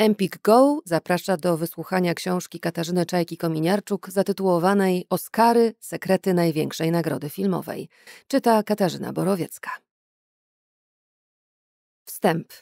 Empik Go zaprasza do wysłuchania książki Katarzyny Czajki-Kominiarczuk zatytułowanej Oscary – Sekrety największej nagrody filmowej. Czyta Katarzyna Borowiecka. Wstęp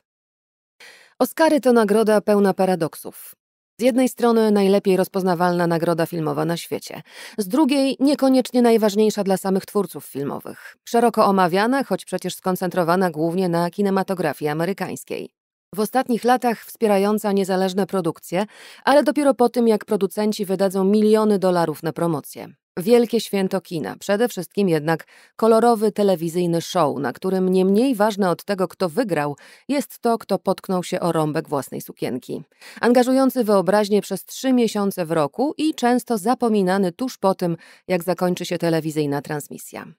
Oscary to nagroda pełna paradoksów. Z jednej strony najlepiej rozpoznawalna nagroda filmowa na świecie, z drugiej niekoniecznie najważniejsza dla samych twórców filmowych. Szeroko omawiana, choć przecież skoncentrowana głównie na kinematografii amerykańskiej w ostatnich latach wspierająca niezależne produkcje, ale dopiero po tym, jak producenci wydadzą miliony dolarów na promocję. Wielkie święto kina, przede wszystkim jednak kolorowy telewizyjny show, na którym nie mniej ważne od tego, kto wygrał, jest to, kto potknął się o rąbek własnej sukienki. Angażujący wyobraźnię przez trzy miesiące w roku i często zapominany tuż po tym, jak zakończy się telewizyjna transmisja.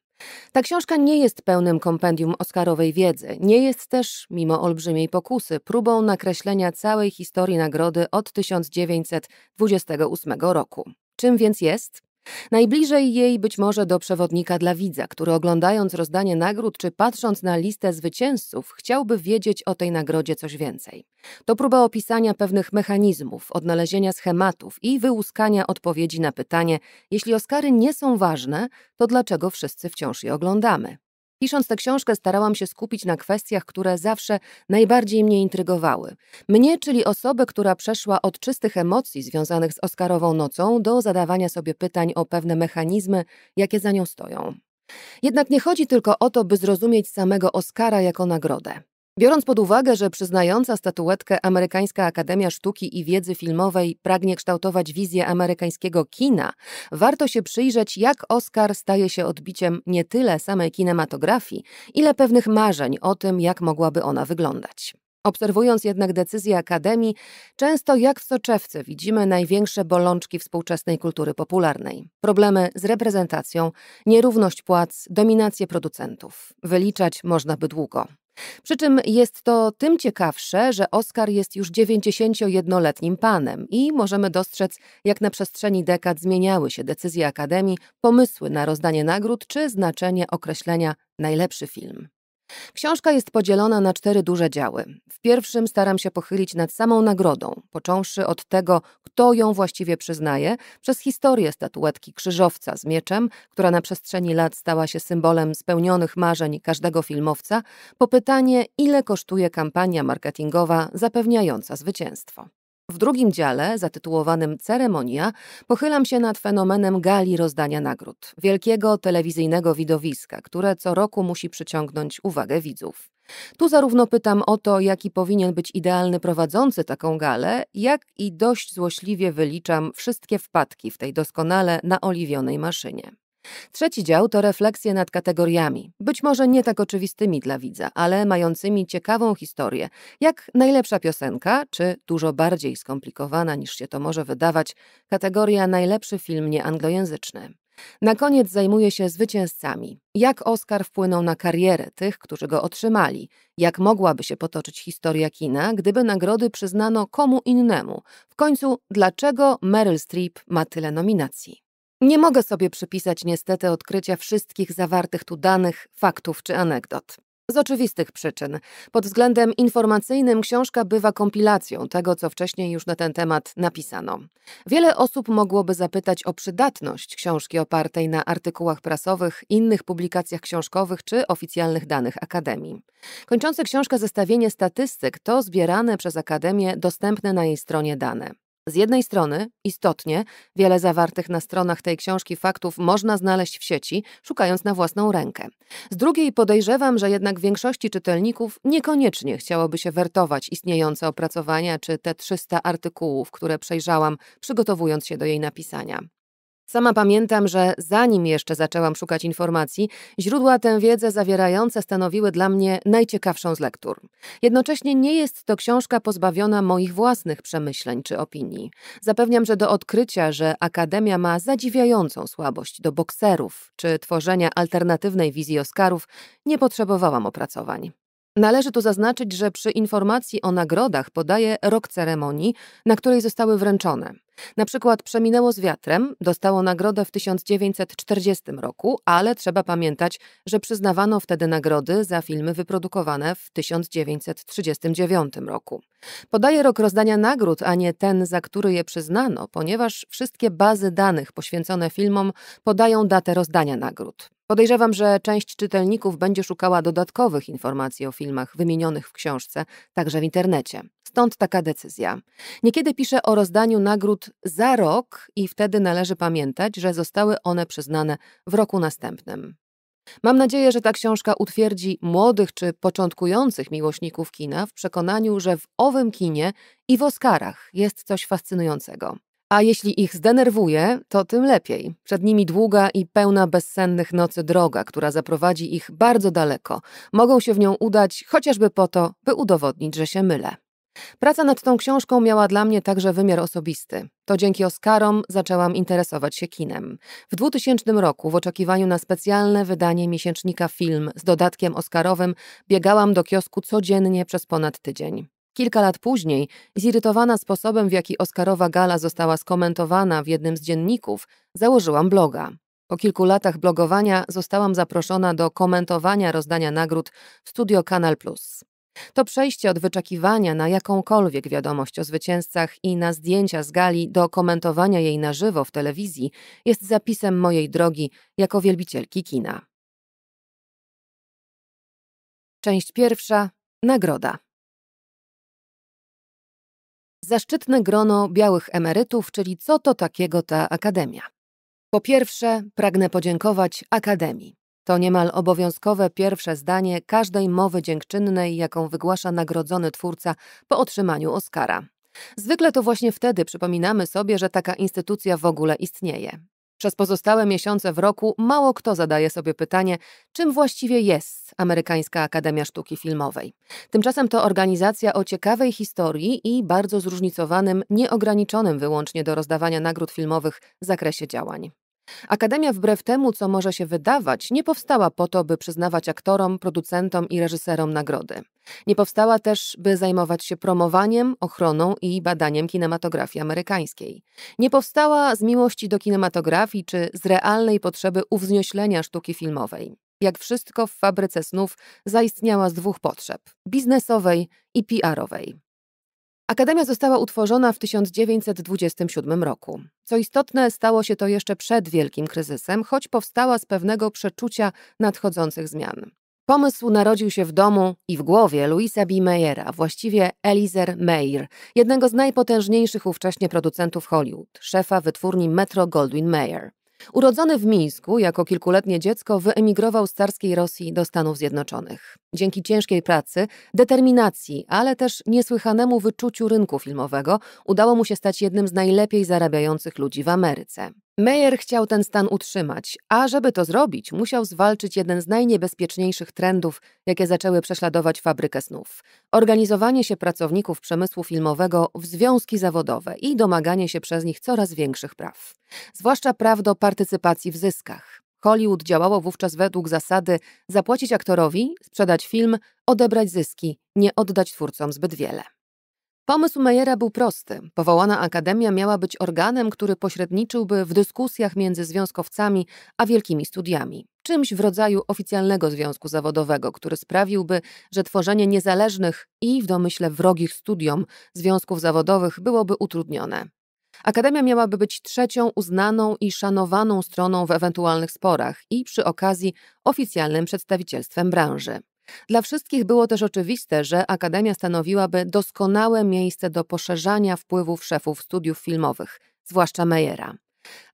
Ta książka nie jest pełnym kompendium Oscarowej wiedzy, nie jest też, mimo olbrzymiej pokusy, próbą nakreślenia całej historii nagrody od 1928 roku. Czym więc jest? Najbliżej jej być może do przewodnika dla widza, który oglądając rozdanie nagród czy patrząc na listę zwycięzców, chciałby wiedzieć o tej nagrodzie coś więcej. To próba opisania pewnych mechanizmów, odnalezienia schematów i wyłuskania odpowiedzi na pytanie: jeśli Oscary nie są ważne, to dlaczego wszyscy wciąż je oglądamy? Pisząc tę książkę, starałam się skupić na kwestiach, które zawsze najbardziej mnie intrygowały. Mnie, czyli osobę, która przeszła od czystych emocji związanych z Oscarową nocą do zadawania sobie pytań o pewne mechanizmy, jakie za nią stoją. Jednak nie chodzi tylko o to, by zrozumieć samego Oscara jako nagrodę. Biorąc pod uwagę, że przyznająca statuetkę Amerykańska Akademia Sztuki i Wiedzy Filmowej pragnie kształtować wizję amerykańskiego kina, warto się przyjrzeć, jak Oscar staje się odbiciem nie tyle samej kinematografii, ile pewnych marzeń o tym, jak mogłaby ona wyglądać. Obserwując jednak decyzje Akademii, często jak w soczewce widzimy największe bolączki współczesnej kultury popularnej. Problemy z reprezentacją, nierówność płac, dominację producentów. Wyliczać można by długo. Przy czym jest to tym ciekawsze, że Oskar jest już 91-letnim panem i możemy dostrzec, jak na przestrzeni dekad zmieniały się decyzje Akademii, pomysły na rozdanie nagród czy znaczenie określenia najlepszy film. Książka jest podzielona na cztery duże działy. W pierwszym staram się pochylić nad samą nagrodą, począwszy od tego, kto ją właściwie przyznaje, przez historię statuetki krzyżowca z mieczem, która na przestrzeni lat stała się symbolem spełnionych marzeń każdego filmowca, po pytanie, ile kosztuje kampania marketingowa zapewniająca zwycięstwo. W drugim dziale, zatytułowanym Ceremonia, pochylam się nad fenomenem gali rozdania nagród, wielkiego telewizyjnego widowiska, które co roku musi przyciągnąć uwagę widzów. Tu zarówno pytam o to, jaki powinien być idealny prowadzący taką galę, jak i dość złośliwie wyliczam wszystkie wpadki w tej doskonale naoliwionej maszynie. Trzeci dział to refleksje nad kategoriami, być może nie tak oczywistymi dla widza, ale mającymi ciekawą historię, jak najlepsza piosenka, czy dużo bardziej skomplikowana niż się to może wydawać, kategoria najlepszy film nieanglojęzyczny. Na koniec zajmuje się zwycięzcami. Jak Oscar wpłynął na karierę tych, którzy go otrzymali? Jak mogłaby się potoczyć historia kina, gdyby nagrody przyznano komu innemu? W końcu, dlaczego Meryl Streep ma tyle nominacji? Nie mogę sobie przypisać niestety odkrycia wszystkich zawartych tu danych, faktów czy anegdot. Z oczywistych przyczyn. Pod względem informacyjnym książka bywa kompilacją tego, co wcześniej już na ten temat napisano. Wiele osób mogłoby zapytać o przydatność książki opartej na artykułach prasowych, innych publikacjach książkowych czy oficjalnych danych Akademii. Kończące książkę zestawienie statystyk to zbierane przez Akademię dostępne na jej stronie dane. Z jednej strony, istotnie, wiele zawartych na stronach tej książki faktów można znaleźć w sieci, szukając na własną rękę. Z drugiej podejrzewam, że jednak większości czytelników niekoniecznie chciałoby się wertować istniejące opracowania czy te 300 artykułów, które przejrzałam, przygotowując się do jej napisania. Sama pamiętam, że zanim jeszcze zaczęłam szukać informacji, źródła tę wiedzę zawierające stanowiły dla mnie najciekawszą z lektur. Jednocześnie nie jest to książka pozbawiona moich własnych przemyśleń czy opinii. Zapewniam, że do odkrycia, że Akademia ma zadziwiającą słabość do bokserów czy tworzenia alternatywnej wizji Oscarów, nie potrzebowałam opracowań. Należy tu zaznaczyć, że przy informacji o nagrodach podaje rok ceremonii, na której zostały wręczone. Na przykład Przeminęło z wiatrem dostało nagrodę w 1940 roku, ale trzeba pamiętać, że przyznawano wtedy nagrody za filmy wyprodukowane w 1939 roku. Podaje rok rozdania nagród, a nie ten, za który je przyznano, ponieważ wszystkie bazy danych poświęcone filmom podają datę rozdania nagród. Podejrzewam, że część czytelników będzie szukała dodatkowych informacji o filmach wymienionych w książce, także w internecie. Stąd taka decyzja. Niekiedy piszę o rozdaniu nagród za rok i wtedy należy pamiętać, że zostały one przyznane w roku następnym. Mam nadzieję, że ta książka utwierdzi młodych czy początkujących miłośników kina w przekonaniu, że w owym kinie i w Oscarach jest coś fascynującego. A jeśli ich zdenerwuje, to tym lepiej. Przed nimi długa i pełna bezsennych nocy droga, która zaprowadzi ich bardzo daleko. Mogą się w nią udać chociażby po to, by udowodnić, że się mylę. Praca nad tą książką miała dla mnie także wymiar osobisty. To dzięki Oscarom zaczęłam interesować się kinem. W 2000 roku, w oczekiwaniu na specjalne wydanie miesięcznika Film z dodatkiem Oscarowym, biegałam do kiosku codziennie przez ponad tydzień. Kilka lat później, zirytowana sposobem, w jaki Oscarowa gala została skomentowana w jednym z dzienników, założyłam bloga. Po kilku latach blogowania zostałam zaproszona do komentowania rozdania nagród w Studio Kanal Plus. To przejście od wyczekiwania na jakąkolwiek wiadomość o zwycięzcach i na zdjęcia z gali do komentowania jej na żywo w telewizji jest zapisem mojej drogi jako wielbicielki kina. Część pierwsza. Nagroda zaszczytne grono białych emerytów, czyli co to takiego ta Akademia. Po pierwsze, pragnę podziękować Akademii. To niemal obowiązkowe pierwsze zdanie każdej mowy dziękczynnej, jaką wygłasza nagrodzony twórca po otrzymaniu Oscara. Zwykle to właśnie wtedy przypominamy sobie, że taka instytucja w ogóle istnieje. Przez pozostałe miesiące w roku mało kto zadaje sobie pytanie, czym właściwie jest Amerykańska Akademia Sztuki Filmowej. Tymczasem to organizacja o ciekawej historii i bardzo zróżnicowanym, nieograniczonym wyłącznie do rozdawania nagród filmowych zakresie działań. Akademia, wbrew temu, co może się wydawać, nie powstała po to, by przyznawać aktorom, producentom i reżyserom nagrody. Nie powstała też, by zajmować się promowaniem, ochroną i badaniem kinematografii amerykańskiej. Nie powstała z miłości do kinematografii czy z realnej potrzeby uwznioślenia sztuki filmowej. Jak wszystko w fabryce snów zaistniała z dwóch potrzeb biznesowej i PR-owej. Akademia została utworzona w 1927 roku. Co istotne, stało się to jeszcze przed wielkim kryzysem, choć powstała z pewnego przeczucia nadchodzących zmian. Pomysł narodził się w domu i w głowie Louisa B. Mayera, właściwie Elizer Mayer, jednego z najpotężniejszych ówcześnie producentów Hollywood, szefa wytwórni Metro Goldwyn Mayer. Urodzony w Mińsku, jako kilkuletnie dziecko wyemigrował z carskiej Rosji do Stanów Zjednoczonych. Dzięki ciężkiej pracy, determinacji, ale też niesłychanemu wyczuciu rynku filmowego udało mu się stać jednym z najlepiej zarabiających ludzi w Ameryce. Meyer chciał ten stan utrzymać, a żeby to zrobić, musiał zwalczyć jeden z najniebezpieczniejszych trendów, jakie zaczęły prześladować fabrykę snów organizowanie się pracowników przemysłu filmowego w związki zawodowe i domaganie się przez nich coraz większych praw, zwłaszcza praw do partycypacji w zyskach. Hollywood działało wówczas według zasady zapłacić aktorowi, sprzedać film, odebrać zyski, nie oddać twórcom zbyt wiele. Pomysł Mejera był prosty. Powołana akademia miała być organem, który pośredniczyłby w dyskusjach między związkowcami a wielkimi studiami. Czymś w rodzaju oficjalnego związku zawodowego, który sprawiłby, że tworzenie niezależnych i w domyśle wrogich studiom związków zawodowych byłoby utrudnione. Akademia miałaby być trzecią uznaną i szanowaną stroną w ewentualnych sporach i przy okazji oficjalnym przedstawicielstwem branży. Dla wszystkich było też oczywiste, że Akademia stanowiłaby doskonałe miejsce do poszerzania wpływów szefów studiów filmowych, zwłaszcza Meyera.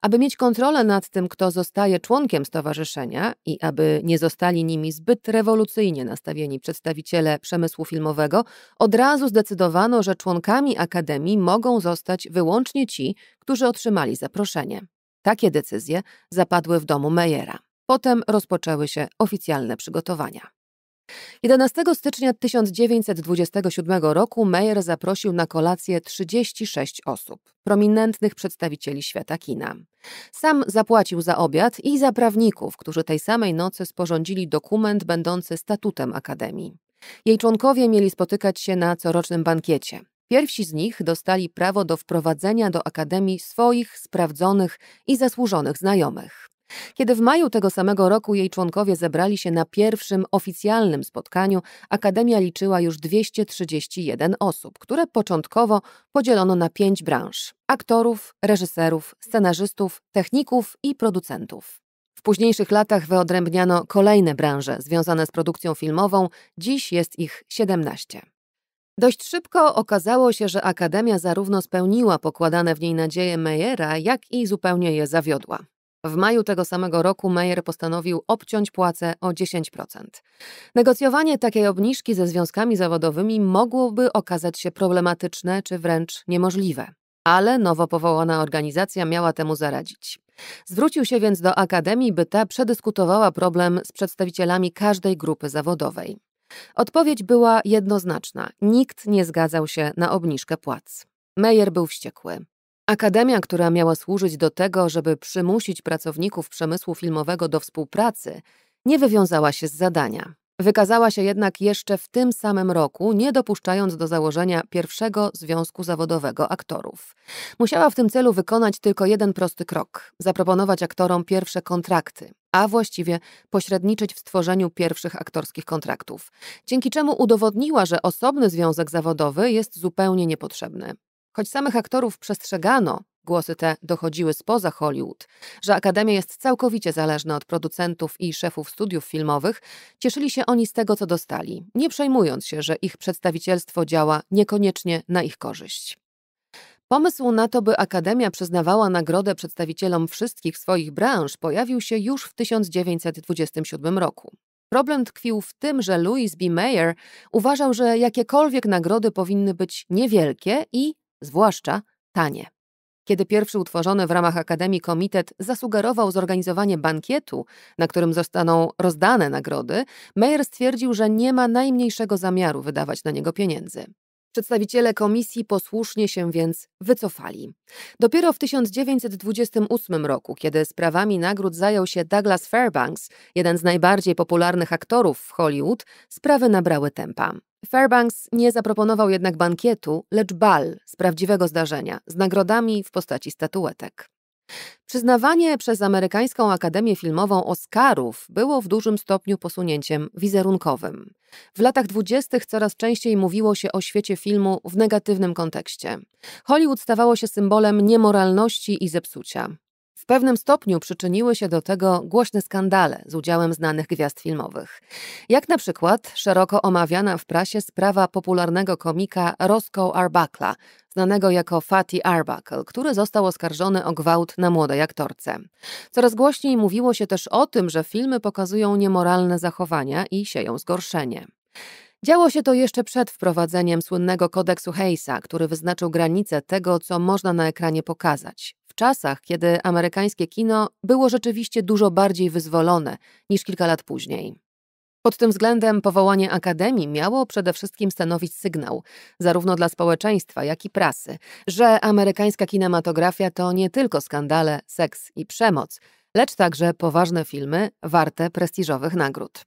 Aby mieć kontrolę nad tym, kto zostaje członkiem stowarzyszenia i aby nie zostali nimi zbyt rewolucyjnie nastawieni przedstawiciele przemysłu filmowego, od razu zdecydowano, że członkami Akademii mogą zostać wyłącznie ci, którzy otrzymali zaproszenie. Takie decyzje zapadły w domu Mejera. Potem rozpoczęły się oficjalne przygotowania. 11 stycznia 1927 roku Meyer zaprosił na kolację 36 osób, prominentnych przedstawicieli świata kina. Sam zapłacił za obiad i za prawników, którzy tej samej nocy sporządzili dokument będący statutem Akademii. Jej członkowie mieli spotykać się na corocznym bankiecie. Pierwsi z nich dostali prawo do wprowadzenia do Akademii swoich sprawdzonych i zasłużonych znajomych. Kiedy w maju tego samego roku jej członkowie zebrali się na pierwszym oficjalnym spotkaniu, Akademia liczyła już 231 osób, które początkowo podzielono na pięć branż: aktorów, reżyserów, scenarzystów, techników i producentów. W późniejszych latach wyodrębniano kolejne branże związane z produkcją filmową, dziś jest ich 17. Dość szybko okazało się, że Akademia zarówno spełniła pokładane w niej nadzieje Meyera, jak i zupełnie je zawiodła. W maju tego samego roku Meyer postanowił obciąć płace o 10%. Negocjowanie takiej obniżki ze związkami zawodowymi mogłoby okazać się problematyczne czy wręcz niemożliwe. Ale nowo powołana organizacja miała temu zaradzić. Zwrócił się więc do Akademii, by ta przedyskutowała problem z przedstawicielami każdej grupy zawodowej. Odpowiedź była jednoznaczna: nikt nie zgadzał się na obniżkę płac. Meyer był wściekły. Akademia, która miała służyć do tego, żeby przymusić pracowników przemysłu filmowego do współpracy, nie wywiązała się z zadania. Wykazała się jednak jeszcze w tym samym roku, nie dopuszczając do założenia pierwszego związku zawodowego aktorów. Musiała w tym celu wykonać tylko jeden prosty krok zaproponować aktorom pierwsze kontrakty, a właściwie pośredniczyć w stworzeniu pierwszych aktorskich kontraktów, dzięki czemu udowodniła, że osobny związek zawodowy jest zupełnie niepotrzebny. Choć samych aktorów przestrzegano, głosy te dochodziły spoza Hollywood, że Akademia jest całkowicie zależna od producentów i szefów studiów filmowych, cieszyli się oni z tego, co dostali, nie przejmując się, że ich przedstawicielstwo działa niekoniecznie na ich korzyść. Pomysł na to, by Akademia przyznawała nagrodę przedstawicielom wszystkich swoich branż, pojawił się już w 1927 roku. Problem tkwił w tym, że Louis B. Mayer uważał, że jakiekolwiek nagrody powinny być niewielkie i zwłaszcza tanie. Kiedy pierwszy utworzony w ramach Akademii Komitet zasugerował zorganizowanie bankietu, na którym zostaną rozdane nagrody, Meyer stwierdził, że nie ma najmniejszego zamiaru wydawać na niego pieniędzy. Przedstawiciele komisji posłusznie się więc wycofali. Dopiero w 1928 roku, kiedy sprawami nagród zajął się Douglas Fairbanks, jeden z najbardziej popularnych aktorów w Hollywood, sprawy nabrały tempa. Fairbanks nie zaproponował jednak bankietu, lecz bal z prawdziwego zdarzenia, z nagrodami w postaci statuetek. Przyznawanie przez Amerykańską Akademię Filmową Oscarów było w dużym stopniu posunięciem wizerunkowym. W latach dwudziestych coraz częściej mówiło się o świecie filmu w negatywnym kontekście. Hollywood stawało się symbolem niemoralności i zepsucia. W pewnym stopniu przyczyniły się do tego głośne skandale z udziałem znanych gwiazd filmowych. Jak na przykład szeroko omawiana w prasie sprawa popularnego komika Roscoe Arbuckla, znanego jako Fatty Arbuckle, który został oskarżony o gwałt na młodej aktorce. Coraz głośniej mówiło się też o tym, że filmy pokazują niemoralne zachowania i sieją zgorszenie. Działo się to jeszcze przed wprowadzeniem słynnego kodeksu Hayesa, który wyznaczył granice tego, co można na ekranie pokazać. W czasach, kiedy amerykańskie kino było rzeczywiście dużo bardziej wyzwolone niż kilka lat później. Pod tym względem powołanie Akademii miało przede wszystkim stanowić sygnał, zarówno dla społeczeństwa, jak i prasy, że amerykańska kinematografia to nie tylko skandale, seks i przemoc, lecz także poważne filmy warte prestiżowych nagród.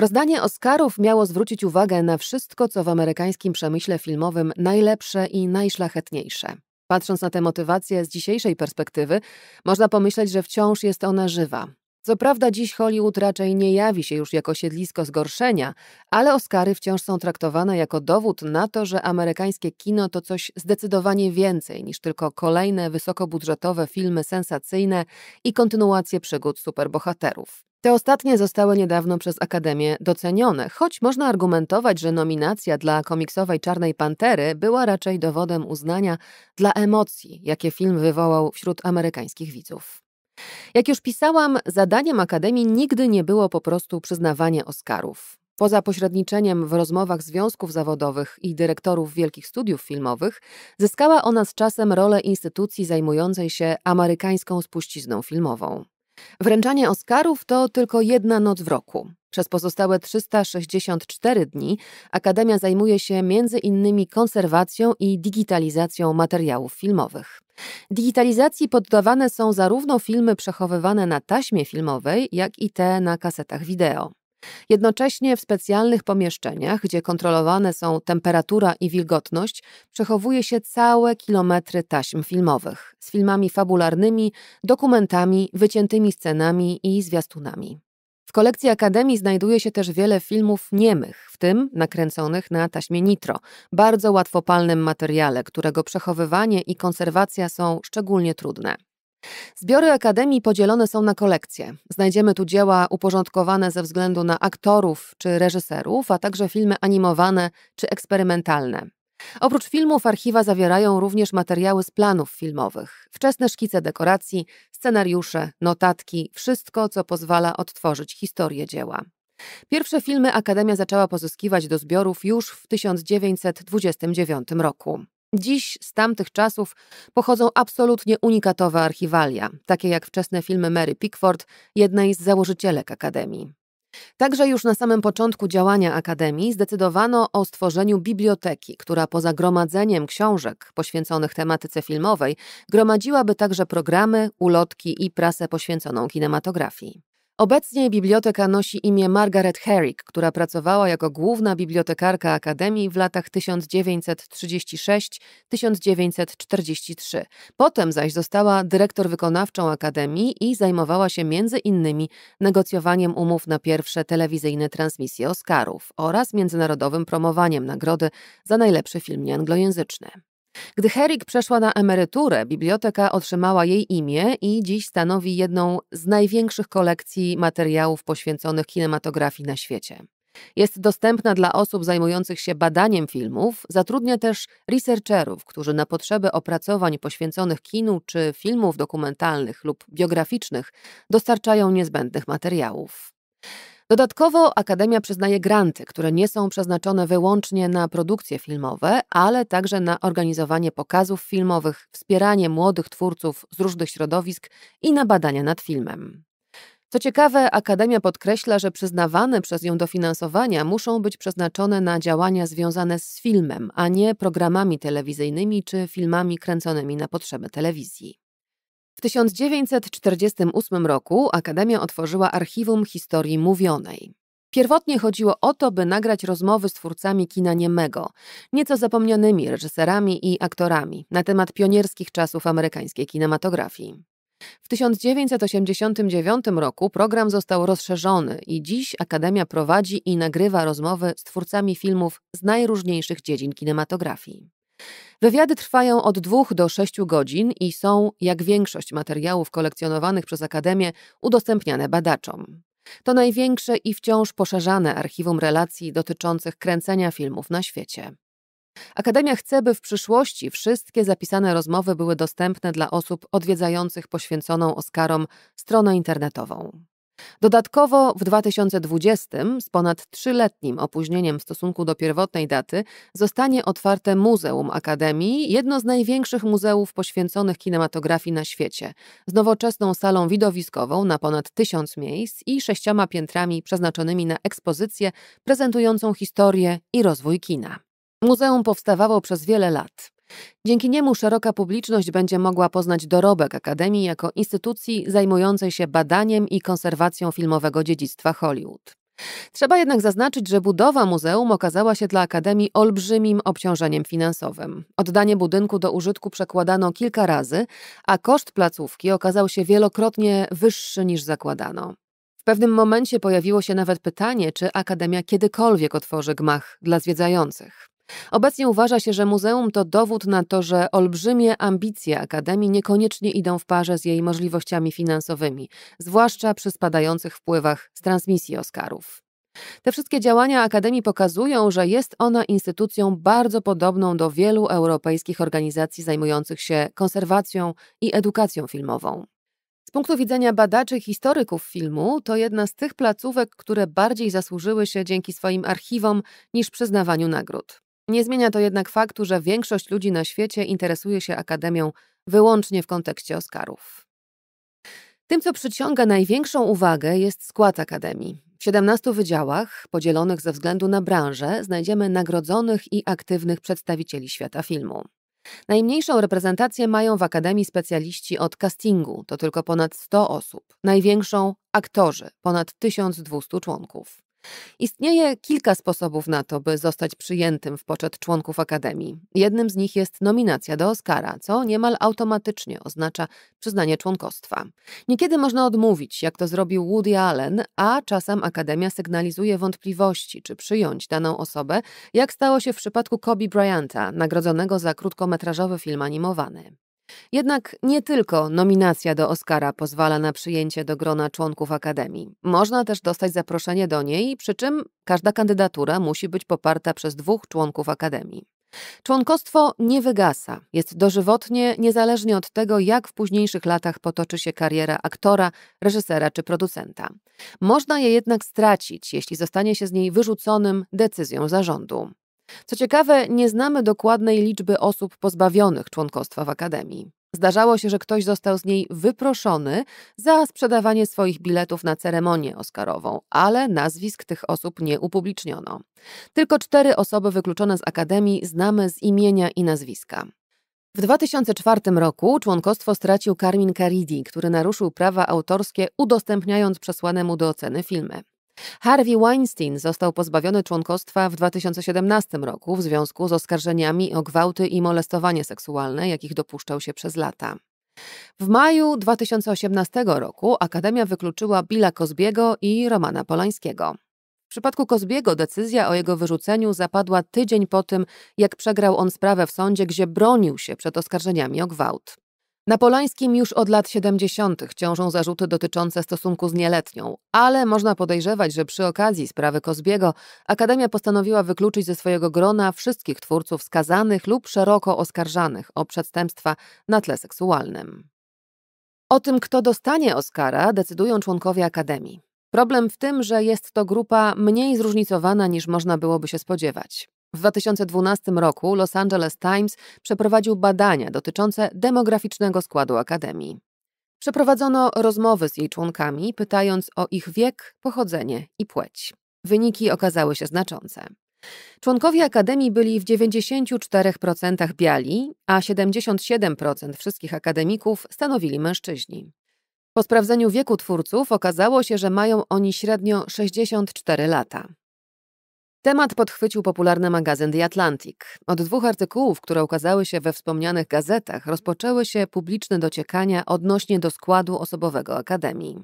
Rozdanie Oscarów miało zwrócić uwagę na wszystko, co w amerykańskim przemyśle filmowym najlepsze i najszlachetniejsze. Patrząc na tę motywację z dzisiejszej perspektywy, można pomyśleć, że wciąż jest ona żywa. Co prawda dziś Hollywood raczej nie jawi się już jako siedlisko zgorszenia, ale Oscary wciąż są traktowane jako dowód na to, że amerykańskie kino to coś zdecydowanie więcej niż tylko kolejne wysokobudżetowe filmy sensacyjne i kontynuacje przygód superbohaterów. Te ostatnie zostały niedawno przez Akademię docenione, choć można argumentować, że nominacja dla komiksowej Czarnej Pantery była raczej dowodem uznania dla emocji, jakie film wywołał wśród amerykańskich widzów. Jak już pisałam, zadaniem Akademii nigdy nie było po prostu przyznawanie Oscarów. Poza pośredniczeniem w rozmowach związków zawodowych i dyrektorów wielkich studiów filmowych, zyskała ona z czasem rolę instytucji zajmującej się amerykańską spuścizną filmową. Wręczanie Oscarów to tylko jedna noc w roku. Przez pozostałe 364 dni Akademia zajmuje się między innymi konserwacją i digitalizacją materiałów filmowych. Digitalizacji poddawane są zarówno filmy przechowywane na taśmie filmowej, jak i te na kasetach wideo. Jednocześnie w specjalnych pomieszczeniach, gdzie kontrolowane są temperatura i wilgotność, przechowuje się całe kilometry taśm filmowych z filmami fabularnymi, dokumentami, wyciętymi scenami i zwiastunami. W kolekcji Akademii znajduje się też wiele filmów niemych, w tym nakręconych na taśmie nitro, bardzo łatwopalnym materiale, którego przechowywanie i konserwacja są szczególnie trudne. Zbiory Akademii podzielone są na kolekcje. Znajdziemy tu dzieła uporządkowane ze względu na aktorów czy reżyserów, a także filmy animowane czy eksperymentalne. Oprócz filmów archiwa zawierają również materiały z planów filmowych, wczesne szkice dekoracji, scenariusze, notatki, wszystko, co pozwala odtworzyć historię dzieła. Pierwsze filmy Akademia zaczęła pozyskiwać do zbiorów już w 1929 roku. Dziś z tamtych czasów pochodzą absolutnie unikatowe archiwalia, takie jak wczesne filmy Mary Pickford, jednej z założycielek Akademii. Także już na samym początku działania Akademii zdecydowano o stworzeniu biblioteki, która poza gromadzeniem książek poświęconych tematyce filmowej, gromadziłaby także programy, ulotki i prasę poświęconą kinematografii. Obecnie biblioteka nosi imię Margaret Herrick, która pracowała jako główna bibliotekarka Akademii w latach 1936-1943. Potem zaś została dyrektor wykonawczą Akademii i zajmowała się między innymi negocjowaniem umów na pierwsze telewizyjne transmisje Oscarów oraz międzynarodowym promowaniem nagrody za najlepszy film anglojęzyczne. Gdy Herrick przeszła na emeryturę, biblioteka otrzymała jej imię i dziś stanowi jedną z największych kolekcji materiałów poświęconych kinematografii na świecie. Jest dostępna dla osób zajmujących się badaniem filmów, zatrudnia też researcherów, którzy na potrzeby opracowań poświęconych kinu czy filmów dokumentalnych lub biograficznych dostarczają niezbędnych materiałów. Dodatkowo Akademia przyznaje granty, które nie są przeznaczone wyłącznie na produkcje filmowe, ale także na organizowanie pokazów filmowych, wspieranie młodych twórców z różnych środowisk i na badania nad filmem. Co ciekawe, Akademia podkreśla, że przyznawane przez ją dofinansowania muszą być przeznaczone na działania związane z filmem, a nie programami telewizyjnymi czy filmami kręconymi na potrzeby telewizji. W 1948 roku Akademia otworzyła Archiwum Historii Mówionej. Pierwotnie chodziło o to, by nagrać rozmowy z twórcami kina niemego, nieco zapomnianymi reżyserami i aktorami na temat pionierskich czasów amerykańskiej kinematografii. W 1989 roku program został rozszerzony i dziś Akademia prowadzi i nagrywa rozmowy z twórcami filmów z najróżniejszych dziedzin kinematografii. Wywiady trwają od dwóch do sześciu godzin i są, jak większość materiałów kolekcjonowanych przez Akademię, udostępniane badaczom. To największe i wciąż poszerzane archiwum relacji dotyczących kręcenia filmów na świecie. Akademia chce, by w przyszłości wszystkie zapisane rozmowy były dostępne dla osób odwiedzających poświęconą Oscarom stronę internetową. Dodatkowo w 2020 z ponad trzyletnim opóźnieniem w stosunku do pierwotnej daty zostanie otwarte Muzeum Akademii, jedno z największych muzeów poświęconych kinematografii na świecie, z nowoczesną salą widowiskową na ponad tysiąc miejsc i sześcioma piętrami przeznaczonymi na ekspozycję prezentującą historię i rozwój kina. Muzeum powstawało przez wiele lat. Dzięki niemu szeroka publiczność będzie mogła poznać dorobek Akademii jako instytucji zajmującej się badaniem i konserwacją filmowego dziedzictwa Hollywood. Trzeba jednak zaznaczyć, że budowa muzeum okazała się dla Akademii olbrzymim obciążeniem finansowym. Oddanie budynku do użytku przekładano kilka razy, a koszt placówki okazał się wielokrotnie wyższy niż zakładano. W pewnym momencie pojawiło się nawet pytanie, czy Akademia kiedykolwiek otworzy gmach dla zwiedzających. Obecnie uważa się, że muzeum to dowód na to, że olbrzymie ambicje Akademii niekoniecznie idą w parze z jej możliwościami finansowymi, zwłaszcza przy spadających wpływach z transmisji Oscarów. Te wszystkie działania Akademii pokazują, że jest ona instytucją bardzo podobną do wielu europejskich organizacji zajmujących się konserwacją i edukacją filmową. Z punktu widzenia badaczy i historyków filmu, to jedna z tych placówek, które bardziej zasłużyły się dzięki swoim archiwom niż przyznawaniu nagród. Nie zmienia to jednak faktu, że większość ludzi na świecie interesuje się Akademią wyłącznie w kontekście Oscarów. Tym, co przyciąga największą uwagę, jest skład Akademii. W 17 wydziałach, podzielonych ze względu na branżę, znajdziemy nagrodzonych i aktywnych przedstawicieli świata filmu. Najmniejszą reprezentację mają w Akademii specjaliści od castingu, to tylko ponad 100 osób. Największą aktorzy, ponad 1200 członków. Istnieje kilka sposobów na to, by zostać przyjętym w poczet członków Akademii. Jednym z nich jest nominacja do Oscara, co niemal automatycznie oznacza przyznanie członkostwa. Niekiedy można odmówić, jak to zrobił Woody Allen, a czasem Akademia sygnalizuje wątpliwości, czy przyjąć daną osobę, jak stało się w przypadku Kobe Bryanta, nagrodzonego za krótkometrażowy film animowany. Jednak nie tylko nominacja do Oscara pozwala na przyjęcie do grona członków Akademii. Można też dostać zaproszenie do niej, przy czym każda kandydatura musi być poparta przez dwóch członków Akademii. Członkostwo nie wygasa, jest dożywotnie, niezależnie od tego, jak w późniejszych latach potoczy się kariera aktora, reżysera czy producenta. Można je jednak stracić, jeśli zostanie się z niej wyrzuconym decyzją zarządu. Co ciekawe, nie znamy dokładnej liczby osób pozbawionych członkostwa w Akademii. Zdarzało się, że ktoś został z niej wyproszony za sprzedawanie swoich biletów na ceremonię Oscarową, ale nazwisk tych osób nie upubliczniono. Tylko cztery osoby wykluczone z Akademii znamy z imienia i nazwiska. W 2004 roku członkostwo stracił Karmin Caridi, który naruszył prawa autorskie, udostępniając przesłanemu do oceny filmy. Harvey Weinstein został pozbawiony członkostwa w 2017 roku w związku z oskarżeniami o gwałty i molestowanie seksualne, jakich dopuszczał się przez lata. W maju 2018 roku Akademia wykluczyła Billa Kozbiego i Romana Polańskiego. W przypadku Kozbiego decyzja o jego wyrzuceniu zapadła tydzień po tym, jak przegrał on sprawę w sądzie, gdzie bronił się przed oskarżeniami o gwałt. Na Polańskim już od lat 70. ciążą zarzuty dotyczące stosunku z nieletnią, ale można podejrzewać, że przy okazji sprawy Kozbiego Akademia postanowiła wykluczyć ze swojego grona wszystkich twórców skazanych lub szeroko oskarżanych o przestępstwa na tle seksualnym. O tym, kto dostanie Oscara, decydują członkowie Akademii. Problem w tym, że jest to grupa mniej zróżnicowana niż można byłoby się spodziewać. W 2012 roku Los Angeles Times przeprowadził badania dotyczące demograficznego składu Akademii. Przeprowadzono rozmowy z jej członkami, pytając o ich wiek, pochodzenie i płeć. Wyniki okazały się znaczące. Członkowie Akademii byli w 94% biali, a 77% wszystkich akademików stanowili mężczyźni. Po sprawdzeniu wieku twórców okazało się, że mają oni średnio 64 lata. Temat podchwycił popularny magazyn The Atlantic. Od dwóch artykułów, które ukazały się we wspomnianych gazetach, rozpoczęły się publiczne dociekania odnośnie do składu osobowego Akademii.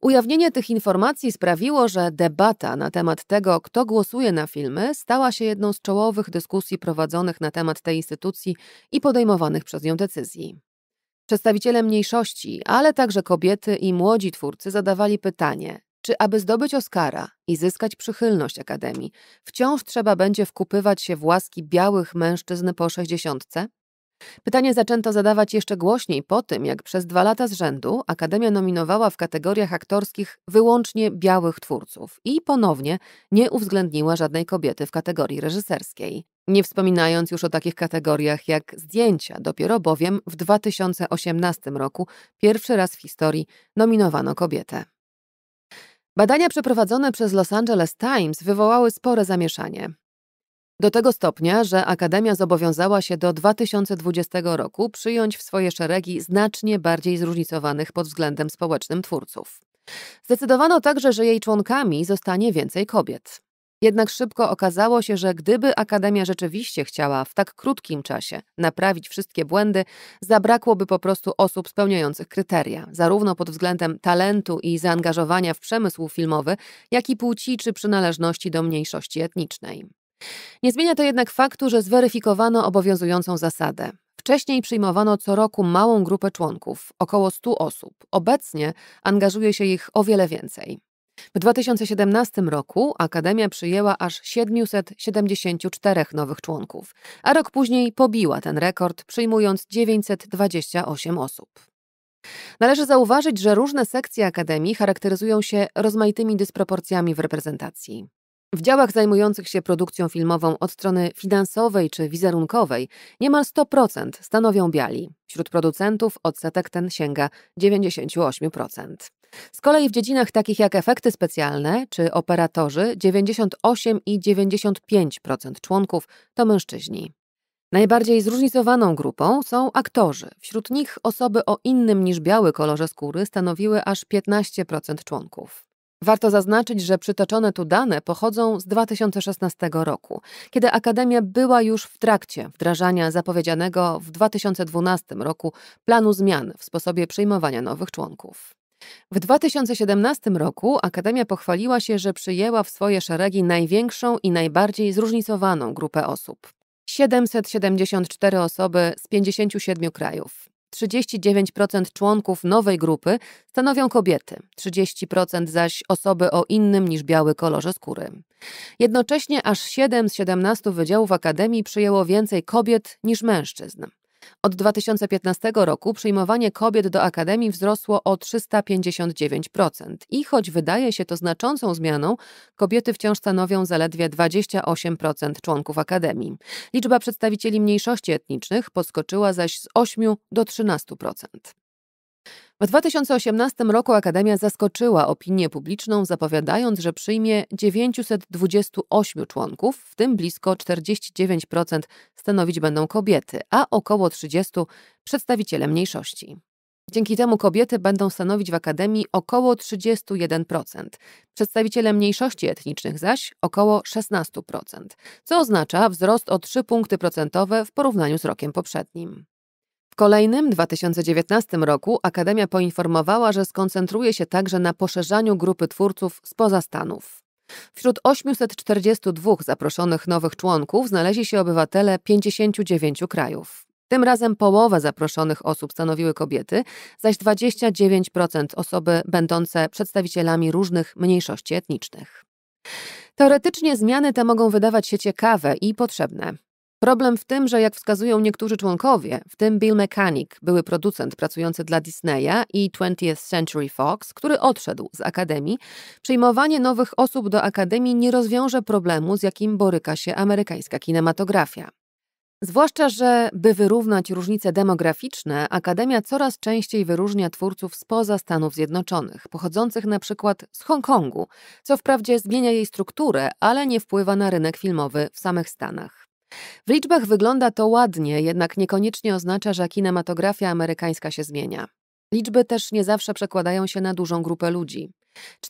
Ujawnienie tych informacji sprawiło, że debata na temat tego, kto głosuje na filmy, stała się jedną z czołowych dyskusji prowadzonych na temat tej instytucji i podejmowanych przez nią decyzji. Przedstawiciele mniejszości, ale także kobiety i młodzi twórcy zadawali pytanie, czy aby zdobyć Oscara i zyskać przychylność Akademii, wciąż trzeba będzie wkupywać się w łaski białych mężczyzn po sześćdziesiątce? Pytanie zaczęto zadawać jeszcze głośniej po tym, jak przez dwa lata z rzędu Akademia nominowała w kategoriach aktorskich wyłącznie białych twórców i ponownie nie uwzględniła żadnej kobiety w kategorii reżyserskiej. Nie wspominając już o takich kategoriach jak zdjęcia, dopiero bowiem w 2018 roku pierwszy raz w historii nominowano kobietę. Badania przeprowadzone przez Los Angeles Times wywołały spore zamieszanie. Do tego stopnia, że Akademia zobowiązała się do 2020 roku przyjąć w swoje szeregi znacznie bardziej zróżnicowanych pod względem społecznym twórców. Zdecydowano także, że jej członkami zostanie więcej kobiet. Jednak szybko okazało się, że gdyby Akademia rzeczywiście chciała w tak krótkim czasie naprawić wszystkie błędy, zabrakłoby po prostu osób spełniających kryteria, zarówno pod względem talentu i zaangażowania w przemysł filmowy, jak i płci czy przynależności do mniejszości etnicznej. Nie zmienia to jednak faktu, że zweryfikowano obowiązującą zasadę. Wcześniej przyjmowano co roku małą grupę członków, około 100 osób. Obecnie angażuje się ich o wiele więcej. W 2017 roku Akademia przyjęła aż 774 nowych członków, a rok później pobiła ten rekord, przyjmując 928 osób. Należy zauważyć, że różne sekcje Akademii charakteryzują się rozmaitymi dysproporcjami w reprezentacji. W działach zajmujących się produkcją filmową od strony finansowej czy wizerunkowej niemal 100% stanowią biali. Wśród producentów odsetek ten sięga 98%. Z kolei w dziedzinach takich jak efekty specjalne czy operatorzy 98 i 95% członków to mężczyźni. Najbardziej zróżnicowaną grupą są aktorzy. Wśród nich osoby o innym niż biały kolorze skóry stanowiły aż 15% członków. Warto zaznaczyć, że przytoczone tu dane pochodzą z 2016 roku, kiedy Akademia była już w trakcie wdrażania zapowiedzianego w 2012 roku planu zmian w sposobie przyjmowania nowych członków. W 2017 roku Akademia pochwaliła się, że przyjęła w swoje szeregi największą i najbardziej zróżnicowaną grupę osób. 774 osoby z 57 krajów. 39% członków nowej grupy stanowią kobiety, 30% zaś osoby o innym niż biały kolorze skóry. Jednocześnie aż 7 z 17 wydziałów akademii przyjęło więcej kobiet niż mężczyzn. Od 2015 roku przyjmowanie kobiet do akademii wzrosło o 359% i choć wydaje się to znaczącą zmianą, kobiety wciąż stanowią zaledwie 28% członków akademii. Liczba przedstawicieli mniejszości etnicznych podskoczyła zaś z 8 do 13%. W 2018 roku Akademia zaskoczyła opinię publiczną, zapowiadając, że przyjmie 928 członków, w tym blisko 49% stanowić będą kobiety, a około 30% przedstawiciele mniejszości. Dzięki temu kobiety będą stanowić w Akademii około 31%, przedstawiciele mniejszości etnicznych zaś około 16%, co oznacza wzrost o 3 punkty procentowe w porównaniu z rokiem poprzednim. W kolejnym 2019 roku Akademia poinformowała, że skoncentruje się także na poszerzaniu grupy twórców spoza Stanów. Wśród 842 zaproszonych nowych członków znaleźli się obywatele 59 krajów. Tym razem połowa zaproszonych osób stanowiły kobiety, zaś 29% osoby będące przedstawicielami różnych mniejszości etnicznych. Teoretycznie zmiany te mogą wydawać się ciekawe i potrzebne. Problem w tym, że jak wskazują niektórzy członkowie, w tym Bill Mechanic, były producent pracujący dla Disneya i 20th Century Fox, który odszedł z Akademii, przyjmowanie nowych osób do Akademii nie rozwiąże problemu, z jakim boryka się amerykańska kinematografia. Zwłaszcza, że by wyrównać różnice demograficzne, Akademia coraz częściej wyróżnia twórców spoza Stanów Zjednoczonych, pochodzących na przykład z Hongkongu, co wprawdzie zmienia jej strukturę, ale nie wpływa na rynek filmowy w samych Stanach. W liczbach wygląda to ładnie, jednak niekoniecznie oznacza, że kinematografia amerykańska się zmienia. Liczby też nie zawsze przekładają się na dużą grupę ludzi.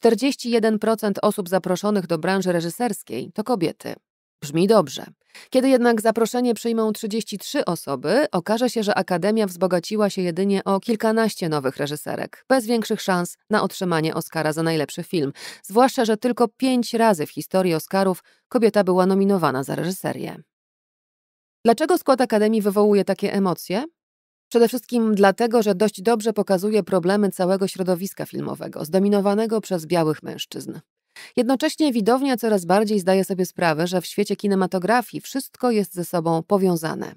41% osób zaproszonych do branży reżyserskiej to kobiety. Brzmi dobrze. Kiedy jednak zaproszenie przyjmą 33 osoby, okaże się, że Akademia wzbogaciła się jedynie o kilkanaście nowych reżyserek, bez większych szans na otrzymanie Oscara za najlepszy film, zwłaszcza, że tylko pięć razy w historii Oscarów kobieta była nominowana za reżyserię. Dlaczego skład Akademii wywołuje takie emocje? Przede wszystkim dlatego, że dość dobrze pokazuje problemy całego środowiska filmowego, zdominowanego przez białych mężczyzn. Jednocześnie widownia coraz bardziej zdaje sobie sprawę, że w świecie kinematografii wszystko jest ze sobą powiązane.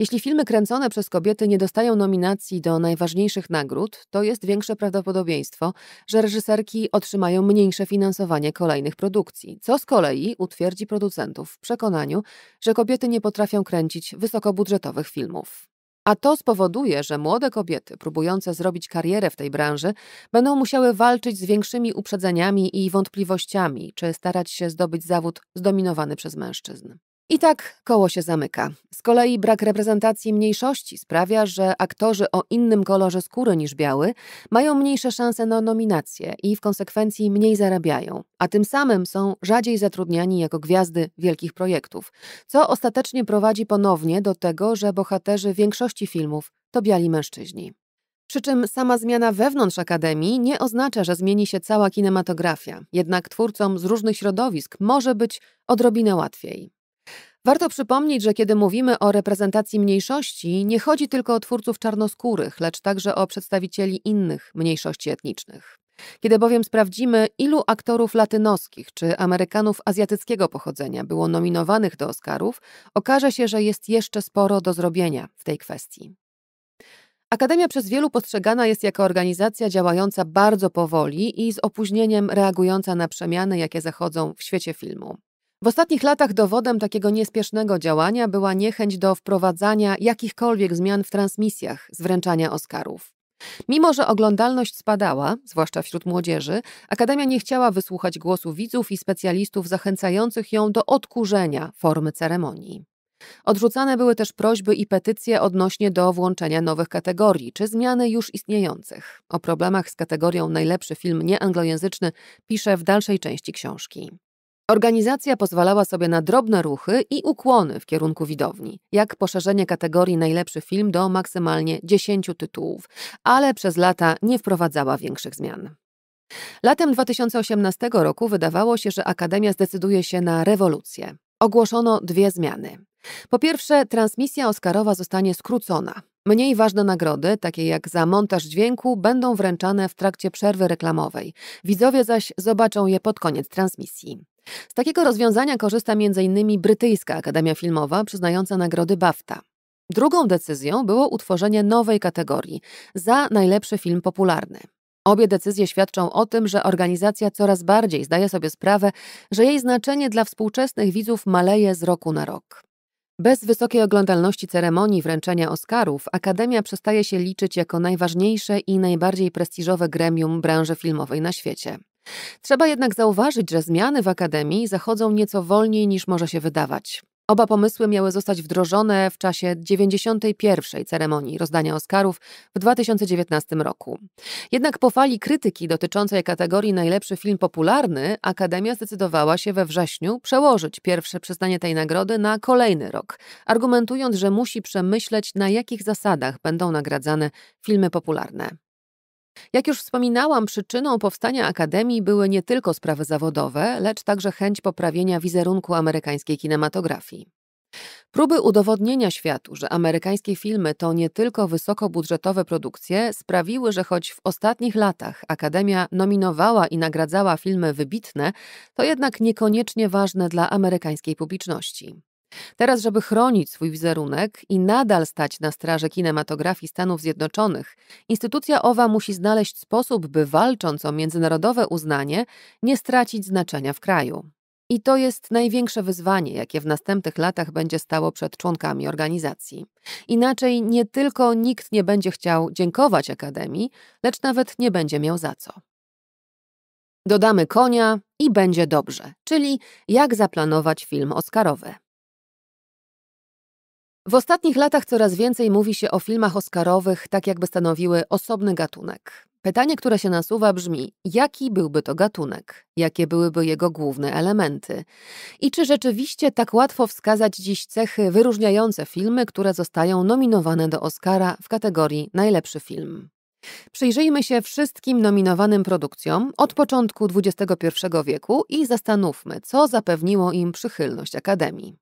Jeśli filmy kręcone przez kobiety nie dostają nominacji do najważniejszych nagród, to jest większe prawdopodobieństwo, że reżyserki otrzymają mniejsze finansowanie kolejnych produkcji, co z kolei utwierdzi producentów w przekonaniu, że kobiety nie potrafią kręcić wysokobudżetowych filmów. A to spowoduje, że młode kobiety próbujące zrobić karierę w tej branży będą musiały walczyć z większymi uprzedzeniami i wątpliwościami, czy starać się zdobyć zawód zdominowany przez mężczyzn. I tak koło się zamyka. Z kolei brak reprezentacji mniejszości sprawia, że aktorzy o innym kolorze skóry niż biały mają mniejsze szanse na nominacje i w konsekwencji mniej zarabiają, a tym samym są rzadziej zatrudniani jako gwiazdy wielkich projektów, co ostatecznie prowadzi ponownie do tego, że bohaterzy większości filmów to biali mężczyźni. Przy czym sama zmiana wewnątrz Akademii nie oznacza, że zmieni się cała kinematografia, jednak twórcom z różnych środowisk może być odrobinę łatwiej. Warto przypomnieć, że kiedy mówimy o reprezentacji mniejszości, nie chodzi tylko o twórców czarnoskórych, lecz także o przedstawicieli innych mniejszości etnicznych. Kiedy bowiem sprawdzimy, ilu aktorów latynoskich czy Amerykanów azjatyckiego pochodzenia było nominowanych do Oscarów, okaże się, że jest jeszcze sporo do zrobienia w tej kwestii. Akademia przez wielu postrzegana jest jako organizacja działająca bardzo powoli i z opóźnieniem reagująca na przemiany, jakie zachodzą w świecie filmu. W ostatnich latach dowodem takiego niespiesznego działania była niechęć do wprowadzania jakichkolwiek zmian w transmisjach z wręczania Oscarów. Mimo, że oglądalność spadała, zwłaszcza wśród młodzieży, Akademia nie chciała wysłuchać głosu widzów i specjalistów zachęcających ją do odkurzenia formy ceremonii. Odrzucane były też prośby i petycje odnośnie do włączenia nowych kategorii czy zmiany już istniejących. O problemach z kategorią najlepszy film nieanglojęzyczny pisze w dalszej części książki. Organizacja pozwalała sobie na drobne ruchy i ukłony w kierunku widowni, jak poszerzenie kategorii najlepszy film do maksymalnie 10 tytułów, ale przez lata nie wprowadzała większych zmian. Latem 2018 roku wydawało się, że Akademia zdecyduje się na rewolucję. Ogłoszono dwie zmiany. Po pierwsze, transmisja Oscarowa zostanie skrócona. Mniej ważne nagrody, takie jak za montaż dźwięku, będą wręczane w trakcie przerwy reklamowej. Widzowie zaś zobaczą je pod koniec transmisji. Z takiego rozwiązania korzysta m.in. Brytyjska Akademia Filmowa, przyznająca nagrody BAFTA. Drugą decyzją było utworzenie nowej kategorii za najlepszy film popularny. Obie decyzje świadczą o tym, że organizacja coraz bardziej zdaje sobie sprawę, że jej znaczenie dla współczesnych widzów maleje z roku na rok. Bez wysokiej oglądalności ceremonii wręczenia Oscarów, Akademia przestaje się liczyć jako najważniejsze i najbardziej prestiżowe gremium branży filmowej na świecie. Trzeba jednak zauważyć, że zmiany w Akademii zachodzą nieco wolniej niż może się wydawać. Oba pomysły miały zostać wdrożone w czasie 91. ceremonii rozdania Oscarów w 2019 roku. Jednak po fali krytyki dotyczącej kategorii najlepszy film popularny, Akademia zdecydowała się we wrześniu przełożyć pierwsze przyznanie tej nagrody na kolejny rok, argumentując, że musi przemyśleć, na jakich zasadach będą nagradzane filmy popularne. Jak już wspominałam, przyczyną powstania Akademii były nie tylko sprawy zawodowe, lecz także chęć poprawienia wizerunku amerykańskiej kinematografii. Próby udowodnienia światu, że amerykańskie filmy to nie tylko wysokobudżetowe produkcje, sprawiły, że choć w ostatnich latach Akademia nominowała i nagradzała filmy wybitne, to jednak niekoniecznie ważne dla amerykańskiej publiczności. Teraz, żeby chronić swój wizerunek i nadal stać na straży kinematografii Stanów Zjednoczonych, instytucja owa musi znaleźć sposób, by walcząc o międzynarodowe uznanie, nie stracić znaczenia w kraju. I to jest największe wyzwanie, jakie w następnych latach będzie stało przed członkami organizacji. Inaczej nie tylko nikt nie będzie chciał dziękować Akademii, lecz nawet nie będzie miał za co. Dodamy konia i będzie dobrze, czyli jak zaplanować film Oscarowy. W ostatnich latach coraz więcej mówi się o filmach Oscarowych, tak jakby stanowiły osobny gatunek. Pytanie, które się nasuwa, brzmi: jaki byłby to gatunek? Jakie byłyby jego główne elementy? I czy rzeczywiście tak łatwo wskazać dziś cechy wyróżniające filmy, które zostają nominowane do Oscara w kategorii najlepszy film? Przyjrzyjmy się wszystkim nominowanym produkcjom od początku XXI wieku i zastanówmy, co zapewniło im przychylność Akademii.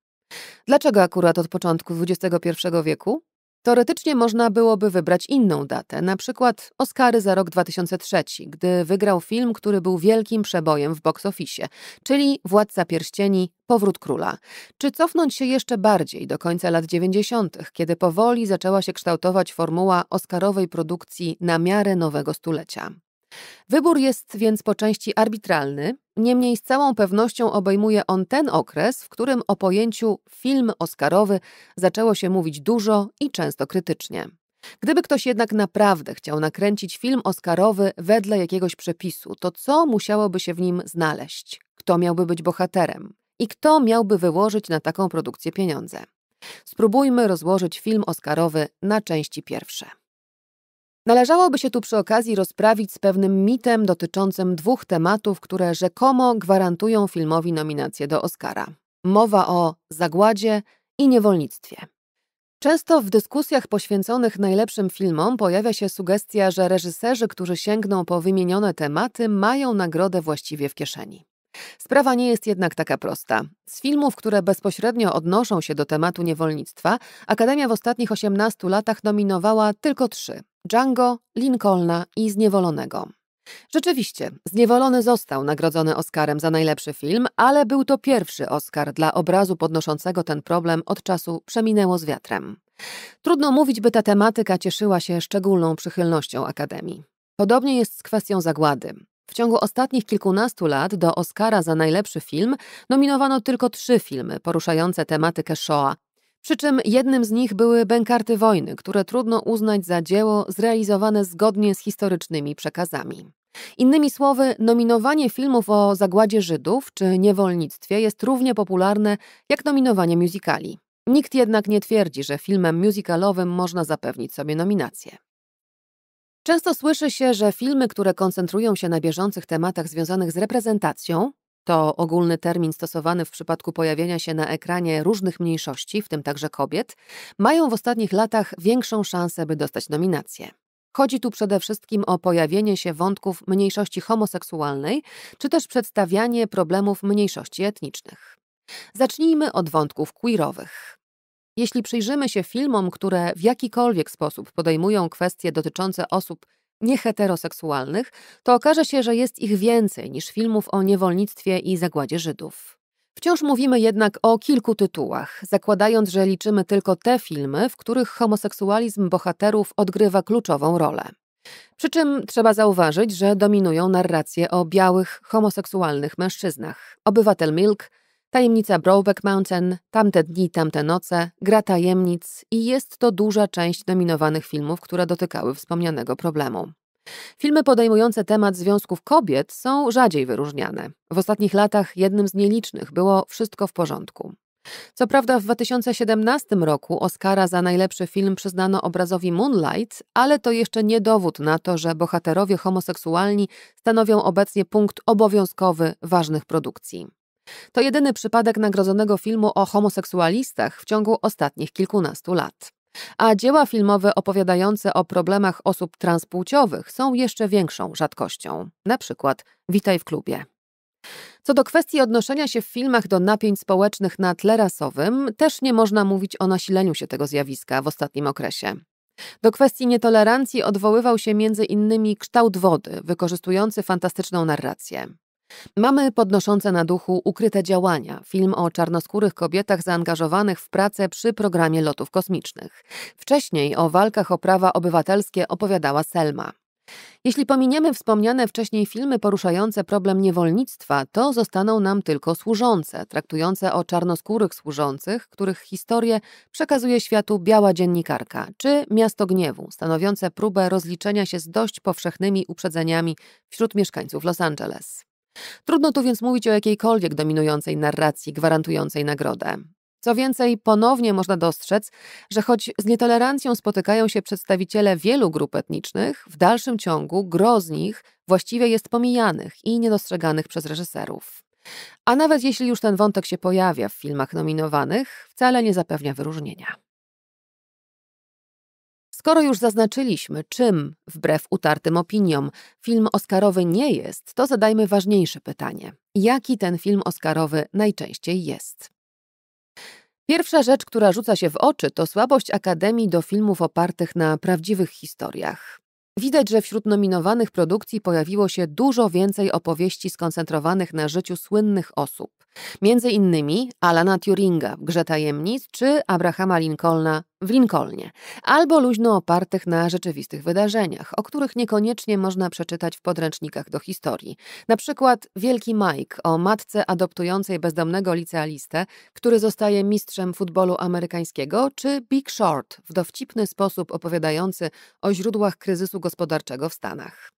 Dlaczego akurat od początku XXI wieku? Teoretycznie można byłoby wybrać inną datę, na przykład Oscary za rok 2003, gdy wygrał film, który był wielkim przebojem w box office, czyli Władca Pierścieni, Powrót Króla. Czy cofnąć się jeszcze bardziej do końca lat 90., kiedy powoli zaczęła się kształtować formuła oscarowej produkcji na miarę nowego stulecia? Wybór jest więc po części arbitralny, niemniej z całą pewnością obejmuje on ten okres, w którym o pojęciu film Oscarowy zaczęło się mówić dużo i często krytycznie. Gdyby ktoś jednak naprawdę chciał nakręcić film Oscarowy wedle jakiegoś przepisu, to co musiałoby się w nim znaleźć? Kto miałby być bohaterem? I kto miałby wyłożyć na taką produkcję pieniądze? Spróbujmy rozłożyć film Oscarowy na części pierwsze. Należałoby się tu przy okazji rozprawić z pewnym mitem dotyczącym dwóch tematów, które rzekomo gwarantują filmowi nominację do Oscara. Mowa o zagładzie i niewolnictwie. Często w dyskusjach poświęconych najlepszym filmom pojawia się sugestia, że reżyserzy, którzy sięgną po wymienione tematy, mają nagrodę właściwie w kieszeni. Sprawa nie jest jednak taka prosta. Z filmów, które bezpośrednio odnoszą się do tematu niewolnictwa, Akademia w ostatnich 18 latach nominowała tylko trzy: Django, Lincolna i Zniewolonego. Rzeczywiście, Zniewolony został nagrodzony Oscarem za najlepszy film, ale był to pierwszy Oscar dla obrazu podnoszącego ten problem od czasu Przeminęło z wiatrem. Trudno mówić, by ta tematyka cieszyła się szczególną przychylnością Akademii. Podobnie jest z kwestią zagłady. W ciągu ostatnich kilkunastu lat do Oscara za najlepszy film nominowano tylko trzy filmy poruszające tematykę Shoah. Przy czym jednym z nich były Bękarty Wojny, które trudno uznać za dzieło zrealizowane zgodnie z historycznymi przekazami. Innymi słowy, nominowanie filmów o zagładzie Żydów czy niewolnictwie jest równie popularne jak nominowanie muzykali. Nikt jednak nie twierdzi, że filmem musicalowym można zapewnić sobie nominację. Często słyszy się, że filmy, które koncentrują się na bieżących tematach związanych z reprezentacją, to ogólny termin stosowany w przypadku pojawienia się na ekranie różnych mniejszości, w tym także kobiet, mają w ostatnich latach większą szansę, by dostać nominację. Chodzi tu przede wszystkim o pojawienie się wątków mniejszości homoseksualnej, czy też przedstawianie problemów mniejszości etnicznych. Zacznijmy od wątków queerowych. Jeśli przyjrzymy się filmom, które w jakikolwiek sposób podejmują kwestie dotyczące osób nieheteroseksualnych, to okaże się, że jest ich więcej niż filmów o niewolnictwie i zagładzie Żydów. Wciąż mówimy jednak o kilku tytułach, zakładając, że liczymy tylko te filmy, w których homoseksualizm bohaterów odgrywa kluczową rolę. Przy czym trzeba zauważyć, że dominują narracje o białych, homoseksualnych mężczyznach. Obywatel Milk, Tajemnica Brokeback Mountain, Tamte dni, tamte noce, Gra tajemnic i jest to duża część dominowanych filmów, które dotykały wspomnianego problemu. Filmy podejmujące temat związków kobiet są rzadziej wyróżniane. W ostatnich latach jednym z nielicznych było Wszystko w porządku. Co prawda w 2017 roku Oscara za najlepszy film przyznano obrazowi Moonlight, ale to jeszcze nie dowód na to, że bohaterowie homoseksualni stanowią obecnie punkt obowiązkowy ważnych produkcji. To jedyny przypadek nagrodzonego filmu o homoseksualistach w ciągu ostatnich kilkunastu lat. A dzieła filmowe opowiadające o problemach osób transpłciowych są jeszcze większą rzadkością. Na przykład Witaj w klubie. Co do kwestii odnoszenia się w filmach do napięć społecznych na tle rasowym, też nie można mówić o nasileniu się tego zjawiska w ostatnim okresie. Do kwestii nietolerancji odwoływał się między innymi kształt wody, wykorzystujący fantastyczną narrację. Mamy podnoszące na duchu ukryte działania, film o czarnoskórych kobietach zaangażowanych w pracę przy programie lotów kosmicznych. Wcześniej o walkach o prawa obywatelskie opowiadała Selma. Jeśli pominiemy wspomniane wcześniej filmy poruszające problem niewolnictwa, to zostaną nam tylko służące, traktujące o czarnoskórych służących, których historię przekazuje światu biała dziennikarka, czy Miasto Gniewu, stanowiące próbę rozliczenia się z dość powszechnymi uprzedzeniami wśród mieszkańców Los Angeles. Trudno tu więc mówić o jakiejkolwiek dominującej narracji gwarantującej nagrodę. Co więcej, ponownie można dostrzec, że choć z nietolerancją spotykają się przedstawiciele wielu grup etnicznych, w dalszym ciągu gro z nich właściwie jest pomijanych i niedostrzeganych przez reżyserów. A nawet jeśli już ten wątek się pojawia w filmach nominowanych, wcale nie zapewnia wyróżnienia. Skoro już zaznaczyliśmy, czym, wbrew utartym opiniom, film Oscarowy nie jest, to zadajmy ważniejsze pytanie: jaki ten film Oscarowy najczęściej jest? Pierwsza rzecz, która rzuca się w oczy, to słabość Akademii do filmów opartych na prawdziwych historiach. Widać, że wśród nominowanych produkcji pojawiło się dużo więcej opowieści skoncentrowanych na życiu słynnych osób. Między innymi Alana Turinga w Grze Tajemnic czy Abrahama Lincolna w Lincolnie, albo luźno opartych na rzeczywistych wydarzeniach, o których niekoniecznie można przeczytać w podręcznikach do historii. Na przykład Wielki Mike o matce adoptującej bezdomnego licealistę, który zostaje mistrzem futbolu amerykańskiego, czy Big Short w dowcipny sposób opowiadający o źródłach kryzysu gospodarczego w Stanach.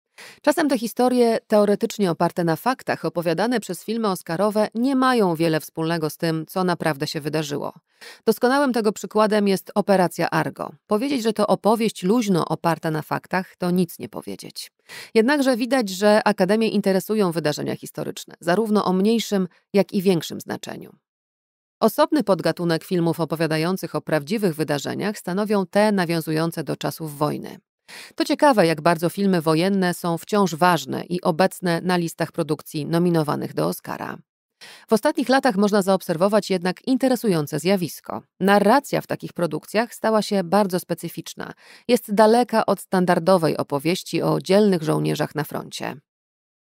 Czasem te historie, teoretycznie oparte na faktach, opowiadane przez filmy Oscarowe, nie mają wiele wspólnego z tym, co naprawdę się wydarzyło. Doskonałym tego przykładem jest Operacja Argo. Powiedzieć, że to opowieść luźno oparta na faktach, to nic nie powiedzieć. Jednakże widać, że Akademie interesują wydarzenia historyczne, zarówno o mniejszym, jak i większym znaczeniu. Osobny podgatunek filmów opowiadających o prawdziwych wydarzeniach stanowią te nawiązujące do czasów wojny. To ciekawe, jak bardzo filmy wojenne są wciąż ważne i obecne na listach produkcji nominowanych do Oscara. W ostatnich latach można zaobserwować jednak interesujące zjawisko. Narracja w takich produkcjach stała się bardzo specyficzna, jest daleka od standardowej opowieści o dzielnych żołnierzach na froncie.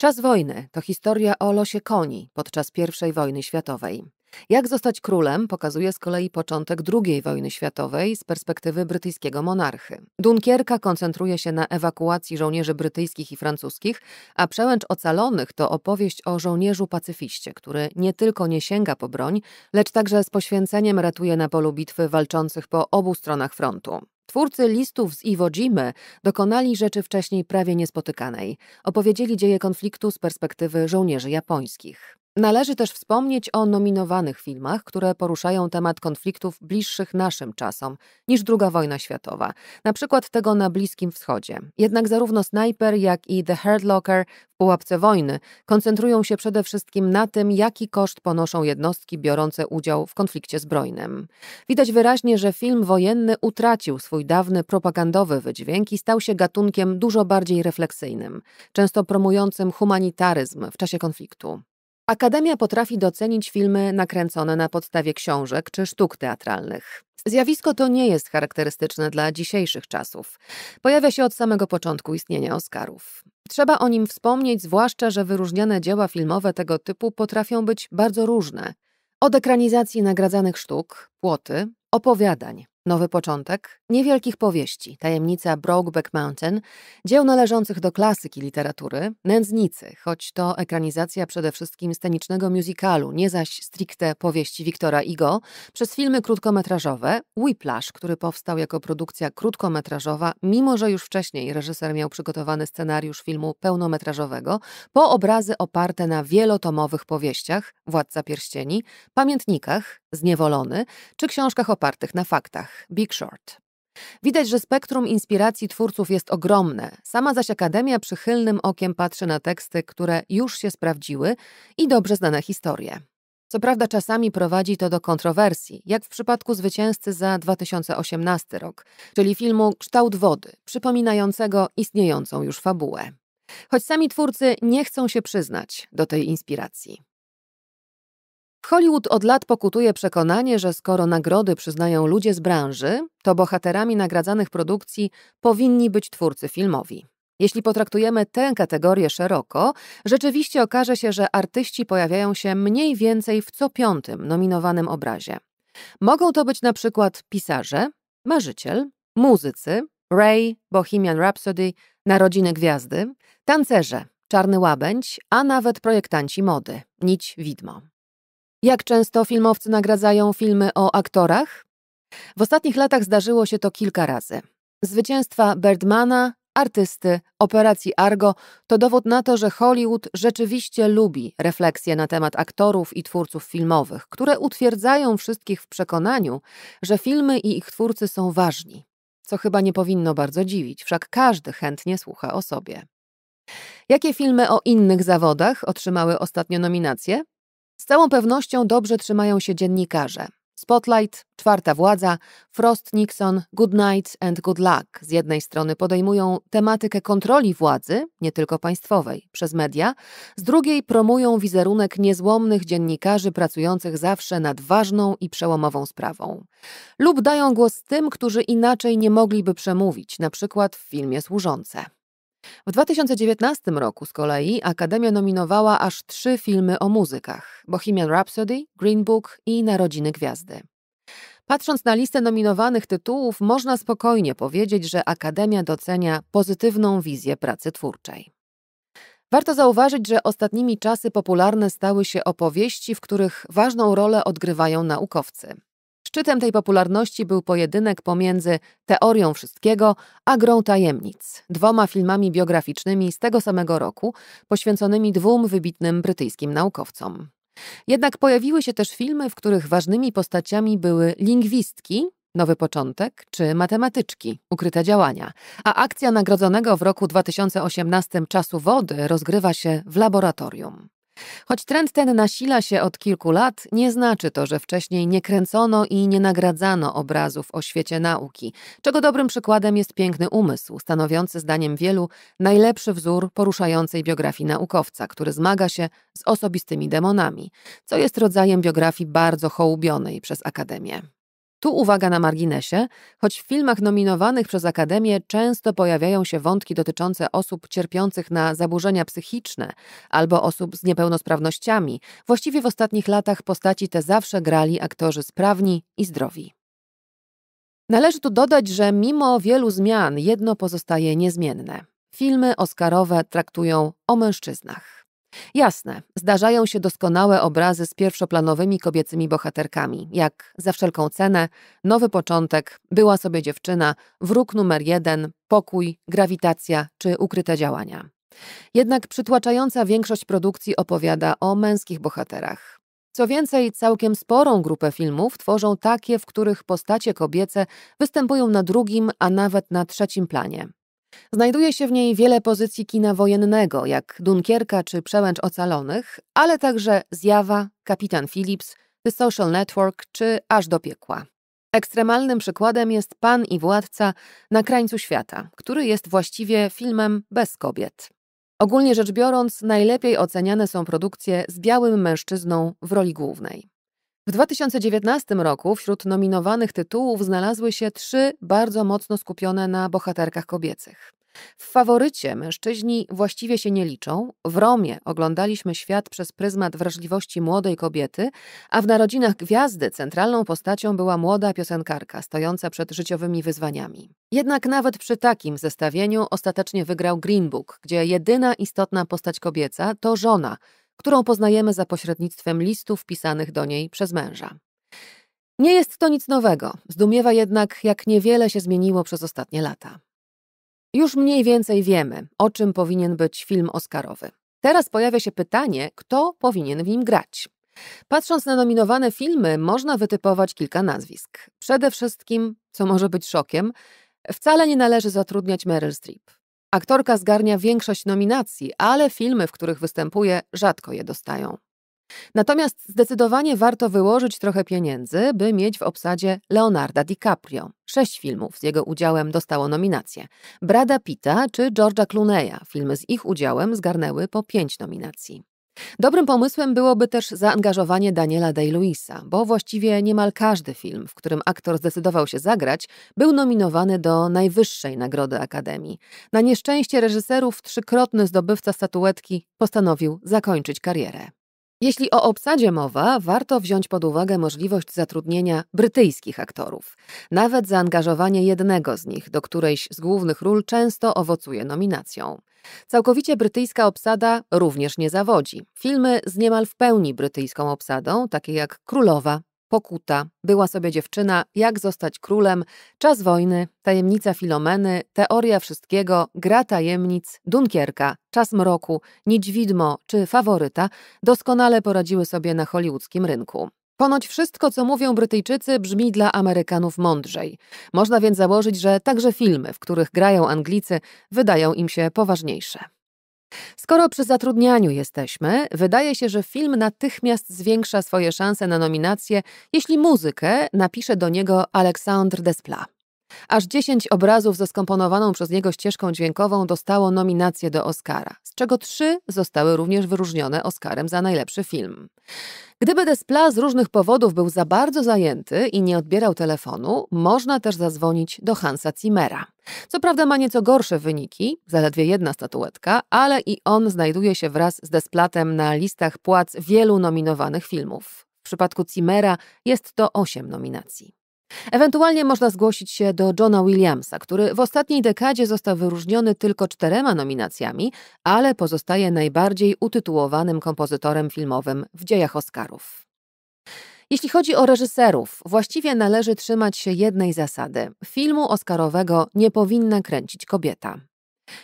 Czas wojny to historia o losie koni podczas I wojny światowej. Jak zostać królem pokazuje z kolei początek II wojny światowej z perspektywy brytyjskiego monarchy. Dunkierka koncentruje się na ewakuacji żołnierzy brytyjskich i francuskich, a Przełęcz Ocalonych to opowieść o żołnierzu pacyfiście, który nie tylko nie sięga po broń, lecz także z poświęceniem ratuje na polu bitwy walczących po obu stronach frontu. Twórcy listów z Iwo Jimy dokonali rzeczy wcześniej prawie niespotykanej. Opowiedzieli dzieje konfliktu z perspektywy żołnierzy japońskich. Należy też wspomnieć o nominowanych filmach, które poruszają temat konfliktów bliższych naszym czasom niż II wojna światowa, na przykład tego na Bliskim Wschodzie. Jednak zarówno Sniper, jak i The Herdlocker w pułapce wojny koncentrują się przede wszystkim na tym, jaki koszt ponoszą jednostki biorące udział w konflikcie zbrojnym. Widać wyraźnie, że film wojenny utracił swój dawny propagandowy wydźwięk i stał się gatunkiem dużo bardziej refleksyjnym, często promującym humanitaryzm w czasie konfliktu. Akademia potrafi docenić filmy nakręcone na podstawie książek czy sztuk teatralnych. Zjawisko to nie jest charakterystyczne dla dzisiejszych czasów. Pojawia się od samego początku istnienia Oscarów. Trzeba o nim wspomnieć, zwłaszcza, że wyróżniane dzieła filmowe tego typu potrafią być bardzo różne. Od ekranizacji nagradzanych sztuk, płoty, opowiadań, Nowy początek niewielkich powieści, tajemnica Brokeback Mountain, dzieł należących do klasyki literatury, nędznicy, choć to ekranizacja przede wszystkim scenicznego musicalu, nie zaś stricte powieści Wiktora Igo, przez filmy krótkometrażowe, Whiplash, który powstał jako produkcja krótkometrażowa, mimo że już wcześniej reżyser miał przygotowany scenariusz filmu pełnometrażowego, po obrazy oparte na wielotomowych powieściach Władca Pierścieni, Pamiętnikach, Zniewolony, czy książkach opartych na faktach Big Short. Widać, że spektrum inspiracji twórców jest ogromne, sama zaś Akademia przychylnym okiem patrzy na teksty, które już się sprawdziły i dobrze znane historie. Co prawda czasami prowadzi to do kontrowersji, jak w przypadku zwycięzcy za 2018 rok, czyli filmu Kształt wody, przypominającego istniejącą już fabułę. Choć sami twórcy nie chcą się przyznać do tej inspiracji. W Hollywood od lat pokutuje przekonanie, że skoro nagrody przyznają ludzie z branży, to bohaterami nagradzanych produkcji powinni być twórcy filmowi. Jeśli potraktujemy tę kategorię szeroko, rzeczywiście okaże się, że artyści pojawiają się mniej więcej w co piątym nominowanym obrazie. Mogą to być na przykład pisarze, marzyciel, muzycy, Ray, Bohemian Rhapsody, Narodziny Gwiazdy, tancerze, Czarny Łabędź, a nawet projektanci mody, Nić Widmo. Jak często filmowcy nagradzają filmy o aktorach? W ostatnich latach zdarzyło się to kilka razy. Zwycięstwa Birdmana, artysty, operacji Argo to dowód na to, że Hollywood rzeczywiście lubi refleksje na temat aktorów i twórców filmowych, które utwierdzają wszystkich w przekonaniu, że filmy i ich twórcy są ważni. Co chyba nie powinno bardzo dziwić, wszak każdy chętnie słucha o sobie. Jakie filmy o innych zawodach otrzymały ostatnio nominacje? Z całą pewnością dobrze trzymają się dziennikarze. Spotlight, Czwarta Władza, Frost Nixon, Good Night and Good Luck z jednej strony podejmują tematykę kontroli władzy, nie tylko państwowej, przez media, z drugiej promują wizerunek niezłomnych dziennikarzy pracujących zawsze nad ważną i przełomową sprawą. Lub dają głos tym, którzy inaczej nie mogliby przemówić, na przykład w filmie Służące. W 2019 roku z kolei Akademia nominowała aż trzy filmy o muzykach: Bohemian Rhapsody, Green Book i Narodziny Gwiazdy. Patrząc na listę nominowanych tytułów, można spokojnie powiedzieć, że Akademia docenia pozytywną wizję pracy twórczej. Warto zauważyć, że ostatnimi czasy popularne stały się opowieści, w których ważną rolę odgrywają naukowcy. Szczytem tej popularności był pojedynek pomiędzy Teorią Wszystkiego a Grą Tajemnic, dwoma filmami biograficznymi z tego samego roku, poświęconymi dwóm wybitnym brytyjskim naukowcom. Jednak pojawiły się też filmy, w których ważnymi postaciami były lingwistki, Nowy Początek czy Matematyczki, Ukryte Działania, a akcja nagrodzonego w roku 2018 Czasu Wody rozgrywa się w laboratorium. Choć trend ten nasila się od kilku lat, nie znaczy to, że wcześniej nie kręcono i nie nagradzano obrazów o świecie nauki, czego dobrym przykładem jest piękny umysł, stanowiący zdaniem wielu najlepszy wzór poruszającej biografii naukowca, który zmaga się z osobistymi demonami, co jest rodzajem biografii bardzo hołubionej przez Akademię. Tu uwaga na marginesie, choć w filmach nominowanych przez Akademię często pojawiają się wątki dotyczące osób cierpiących na zaburzenia psychiczne albo osób z niepełnosprawnościami, właściwie w ostatnich latach postaci te zawsze grali aktorzy sprawni i zdrowi. Należy tu dodać, że mimo wielu zmian jedno pozostaje niezmienne. Filmy Oscarowe traktują o mężczyznach. Jasne, zdarzają się doskonałe obrazy z pierwszoplanowymi kobiecymi bohaterkami, jak za wszelką cenę, nowy początek, była sobie dziewczyna, wróg numer jeden, pokój, grawitacja czy ukryte działania. Jednak przytłaczająca większość produkcji opowiada o męskich bohaterach. Co więcej, całkiem sporą grupę filmów tworzą takie, w których postacie kobiece występują na drugim, a nawet na trzecim planie. Znajduje się w niej wiele pozycji kina wojennego, jak Dunkierka czy Przełęcz Ocalonych, ale także Zjawa, Kapitan Phillips, The Social Network czy Aż do Piekła. Ekstremalnym przykładem jest Pan i Władca na krańcu świata, który jest właściwie filmem bez kobiet. Ogólnie rzecz biorąc, najlepiej oceniane są produkcje z białym mężczyzną w roli głównej. W 2019 roku wśród nominowanych tytułów znalazły się trzy bardzo mocno skupione na bohaterkach kobiecych. W faworycie mężczyźni właściwie się nie liczą, w Romie oglądaliśmy świat przez pryzmat wrażliwości młodej kobiety, a w Narodzinach Gwiazdy centralną postacią była młoda piosenkarka stojąca przed życiowymi wyzwaniami. Jednak nawet przy takim zestawieniu ostatecznie wygrał Green Book, gdzie jedyna istotna postać kobieca to żona – którą poznajemy za pośrednictwem listów pisanych do niej przez męża. Nie jest to nic nowego, zdumiewa jednak, jak niewiele się zmieniło przez ostatnie lata. Już mniej więcej wiemy, o czym powinien być film Oscarowy. Teraz pojawia się pytanie, kto powinien w nim grać. Patrząc na nominowane filmy, można wytypować kilka nazwisk. Przede wszystkim, co może być szokiem, wcale nie należy zatrudniać Meryl Streep. Aktorka zgarnia większość nominacji, ale filmy, w których występuje, rzadko je dostają. Natomiast zdecydowanie warto wyłożyć trochę pieniędzy, by mieć w obsadzie Leonarda DiCaprio. Sześć filmów z jego udziałem dostało nominacje. Brada Pitta czy George'a Clooney'a, filmy z ich udziałem zgarnęły po pięć nominacji. Dobrym pomysłem byłoby też zaangażowanie Daniela Day-Lewisa, bo właściwie niemal każdy film, w którym aktor zdecydował się zagrać, był nominowany do najwyższej nagrody Akademii. Na nieszczęście reżyserów trzykrotny zdobywca statuetki postanowił zakończyć karierę. Jeśli o obsadzie mowa, warto wziąć pod uwagę możliwość zatrudnienia brytyjskich aktorów. Nawet zaangażowanie jednego z nich do którejś z głównych ról często owocuje nominacją. Całkowicie brytyjska obsada również nie zawodzi. Filmy z niemal w pełni brytyjską obsadą, takie jak Królowa pokuta, była sobie dziewczyna, jak zostać królem, czas wojny, tajemnica Filomeny, teoria wszystkiego, gra tajemnic, Dunkierka, czas mroku, niedźwidmo czy faworyta doskonale poradziły sobie na hollywoodzkim rynku. Ponoć wszystko, co mówią Brytyjczycy, brzmi dla Amerykanów mądrzej. Można więc założyć, że także filmy, w których grają Anglicy, wydają im się poważniejsze. Skoro przy zatrudnianiu jesteśmy, wydaje się, że film natychmiast zwiększa swoje szanse na nominację, jeśli muzykę napisze do niego Aleksandr Desplat. Aż 10 obrazów ze skomponowaną przez niego ścieżką dźwiękową dostało nominację do Oscara, z czego trzy zostały również wyróżnione Oscarem za najlepszy film. Gdyby Despla z różnych powodów był za bardzo zajęty i nie odbierał telefonu, można też zadzwonić do Hansa Zimmera. Co prawda ma nieco gorsze wyniki, zaledwie jedna statuetka, ale i on znajduje się wraz z Desplatem na listach płac wielu nominowanych filmów. W przypadku Zimmera jest to 8 nominacji. Ewentualnie można zgłosić się do Johna Williamsa, który w ostatniej dekadzie został wyróżniony tylko czterema nominacjami, ale pozostaje najbardziej utytułowanym kompozytorem filmowym w dziejach Oscarów. Jeśli chodzi o reżyserów, właściwie należy trzymać się jednej zasady: filmu Oscarowego nie powinna kręcić kobieta.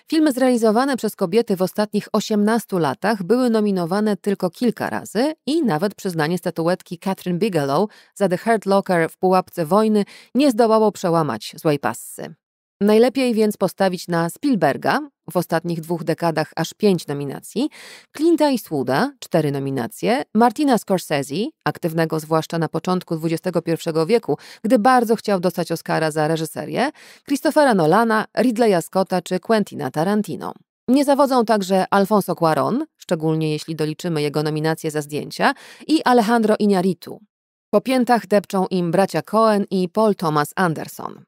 Filmy zrealizowane przez kobiety w ostatnich 18 latach były nominowane tylko kilka razy i nawet przyznanie statuetki Catherine Bigelow za The Hurt Locker w Pułapce Wojny nie zdołało przełamać złej passy. Najlepiej więc postawić na Spielberga, w ostatnich dwóch dekadach aż pięć nominacji, Clint'a Eastwooda cztery nominacje, Martina Scorsese, aktywnego zwłaszcza na początku XXI wieku, gdy bardzo chciał dostać Oscara za reżyserię, Christophera Nolana, Ridleya Scotta czy Quentina Tarantino. Nie zawodzą także Alfonso Cuaron, szczególnie jeśli doliczymy jego nominacje za zdjęcia, i Alejandro Iñárritu. Po piętach depczą im bracia Cohen i Paul Thomas Anderson.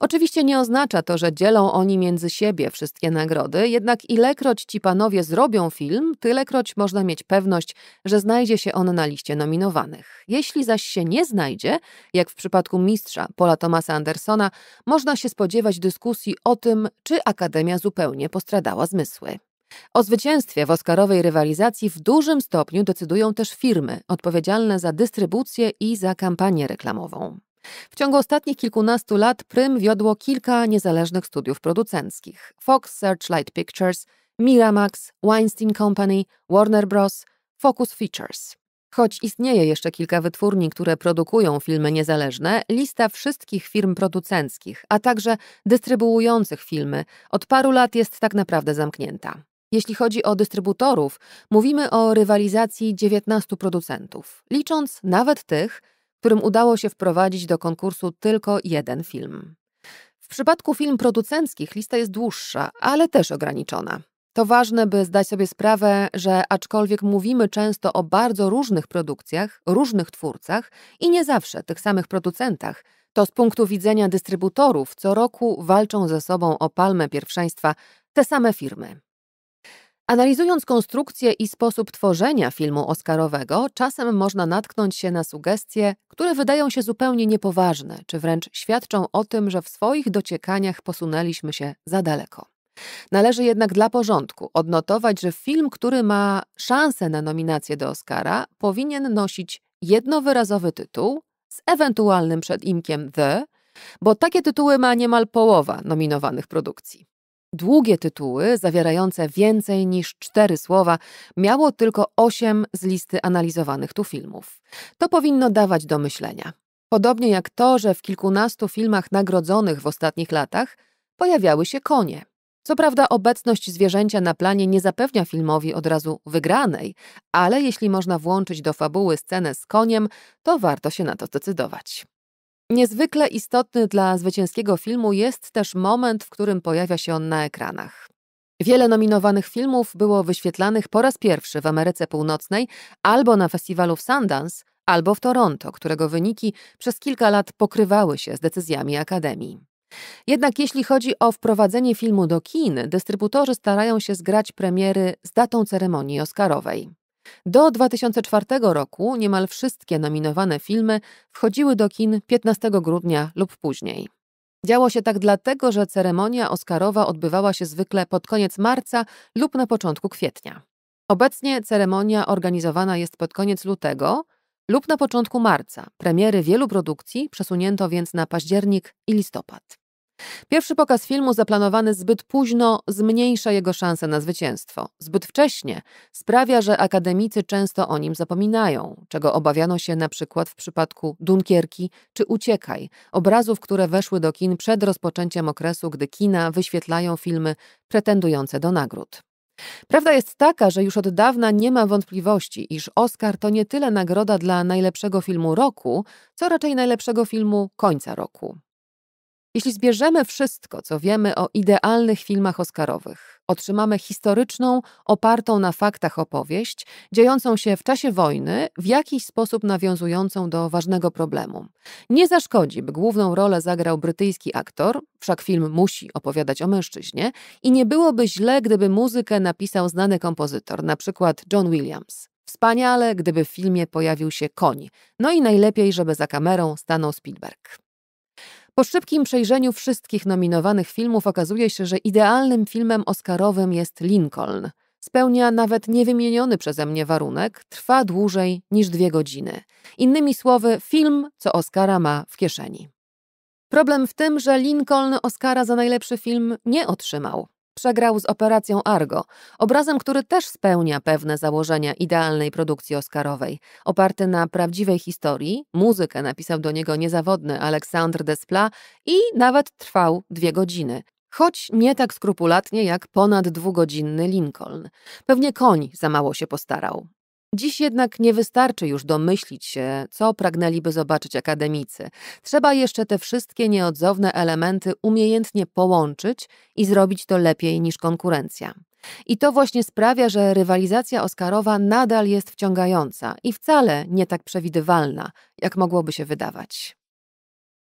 Oczywiście nie oznacza to, że dzielą oni między siebie wszystkie nagrody, jednak ilekroć ci panowie zrobią film, tylekroć można mieć pewność, że znajdzie się on na liście nominowanych. Jeśli zaś się nie znajdzie, jak w przypadku mistrza Paula Thomasa Andersona, można się spodziewać dyskusji o tym, czy Akademia zupełnie postradała zmysły. O zwycięstwie w Oscarowej rywalizacji w dużym stopniu decydują też firmy odpowiedzialne za dystrybucję i za kampanię reklamową. W ciągu ostatnich kilkunastu lat Prym wiodło kilka niezależnych studiów producenckich: Fox Searchlight Pictures, Miramax, Weinstein Company, Warner Bros., Focus Features. Choć istnieje jeszcze kilka wytwórni, które produkują filmy niezależne, lista wszystkich firm producenckich, a także dystrybuujących filmy, od paru lat jest tak naprawdę zamknięta. Jeśli chodzi o dystrybutorów, mówimy o rywalizacji 19 producentów, licząc nawet tych, którym udało się wprowadzić do konkursu tylko jeden film. W przypadku film producenckich lista jest dłuższa, ale też ograniczona. To ważne, by zdać sobie sprawę, że aczkolwiek mówimy często o bardzo różnych produkcjach, różnych twórcach i nie zawsze tych samych producentach, to z punktu widzenia dystrybutorów co roku walczą ze sobą o palmę pierwszeństwa te same firmy. Analizując konstrukcję i sposób tworzenia filmu Oscarowego, czasem można natknąć się na sugestie, które wydają się zupełnie niepoważne, czy wręcz świadczą o tym, że w swoich dociekaniach posunęliśmy się za daleko. Należy jednak dla porządku odnotować, że film, który ma szansę na nominację do Oscara, powinien nosić jednowyrazowy tytuł z ewentualnym przedimkiem The, bo takie tytuły ma niemal połowa nominowanych produkcji. Długie tytuły, zawierające więcej niż cztery słowa, miało tylko osiem z listy analizowanych tu filmów. To powinno dawać do myślenia. Podobnie jak to, że w kilkunastu filmach nagrodzonych w ostatnich latach pojawiały się konie. Co prawda obecność zwierzęcia na planie nie zapewnia filmowi od razu wygranej, ale jeśli można włączyć do fabuły scenę z koniem, to warto się na to zdecydować. Niezwykle istotny dla zwycięskiego filmu jest też moment, w którym pojawia się on na ekranach. Wiele nominowanych filmów było wyświetlanych po raz pierwszy w Ameryce Północnej albo na festiwalu w Sundance, albo w Toronto, którego wyniki przez kilka lat pokrywały się z decyzjami Akademii. Jednak jeśli chodzi o wprowadzenie filmu do kin, dystrybutorzy starają się zgrać premiery z datą ceremonii Oscarowej. Do 2004 roku niemal wszystkie nominowane filmy wchodziły do kin 15 grudnia lub później. Działo się tak dlatego, że ceremonia Oscarowa odbywała się zwykle pod koniec marca lub na początku kwietnia. Obecnie ceremonia organizowana jest pod koniec lutego lub na początku marca. Premiery wielu produkcji przesunięto więc na październik i listopad. Pierwszy pokaz filmu zaplanowany zbyt późno zmniejsza jego szanse na zwycięstwo. Zbyt wcześnie sprawia, że akademicy często o nim zapominają, czego obawiano się na przykład w przypadku Dunkierki czy Uciekaj, obrazów, które weszły do kin przed rozpoczęciem okresu, gdy kina wyświetlają filmy pretendujące do nagród. Prawda jest taka, że już od dawna nie ma wątpliwości, iż Oscar to nie tyle nagroda dla najlepszego filmu roku, co raczej najlepszego filmu końca roku. Jeśli zbierzemy wszystko, co wiemy o idealnych filmach Oscarowych, otrzymamy historyczną, opartą na faktach opowieść, dziejącą się w czasie wojny, w jakiś sposób nawiązującą do ważnego problemu. Nie zaszkodzi, by główną rolę zagrał brytyjski aktor, wszak film musi opowiadać o mężczyźnie, i nie byłoby źle, gdyby muzykę napisał znany kompozytor, na przykład John Williams. Wspaniale, gdyby w filmie pojawił się koń. No i najlepiej, żeby za kamerą stanął Spielberg. Po szybkim przejrzeniu wszystkich nominowanych filmów okazuje się, że idealnym filmem Oscarowym jest Lincoln. Spełnia nawet niewymieniony przeze mnie warunek, trwa dłużej niż dwie godziny. Innymi słowy, film, co Oscara ma w kieszeni. Problem w tym, że Lincoln Oscara za najlepszy film nie otrzymał przegrał z operacją Argo, obrazem, który też spełnia pewne założenia idealnej produkcji Oscarowej. Oparty na prawdziwej historii, muzykę napisał do niego niezawodny Aleksandr Despla i nawet trwał dwie godziny. Choć nie tak skrupulatnie jak ponad dwugodzinny Lincoln. Pewnie koń za mało się postarał. Dziś jednak nie wystarczy już domyślić się, co pragnęliby zobaczyć akademicy. Trzeba jeszcze te wszystkie nieodzowne elementy umiejętnie połączyć i zrobić to lepiej niż konkurencja. I to właśnie sprawia, że rywalizacja Oscarowa nadal jest wciągająca i wcale nie tak przewidywalna, jak mogłoby się wydawać.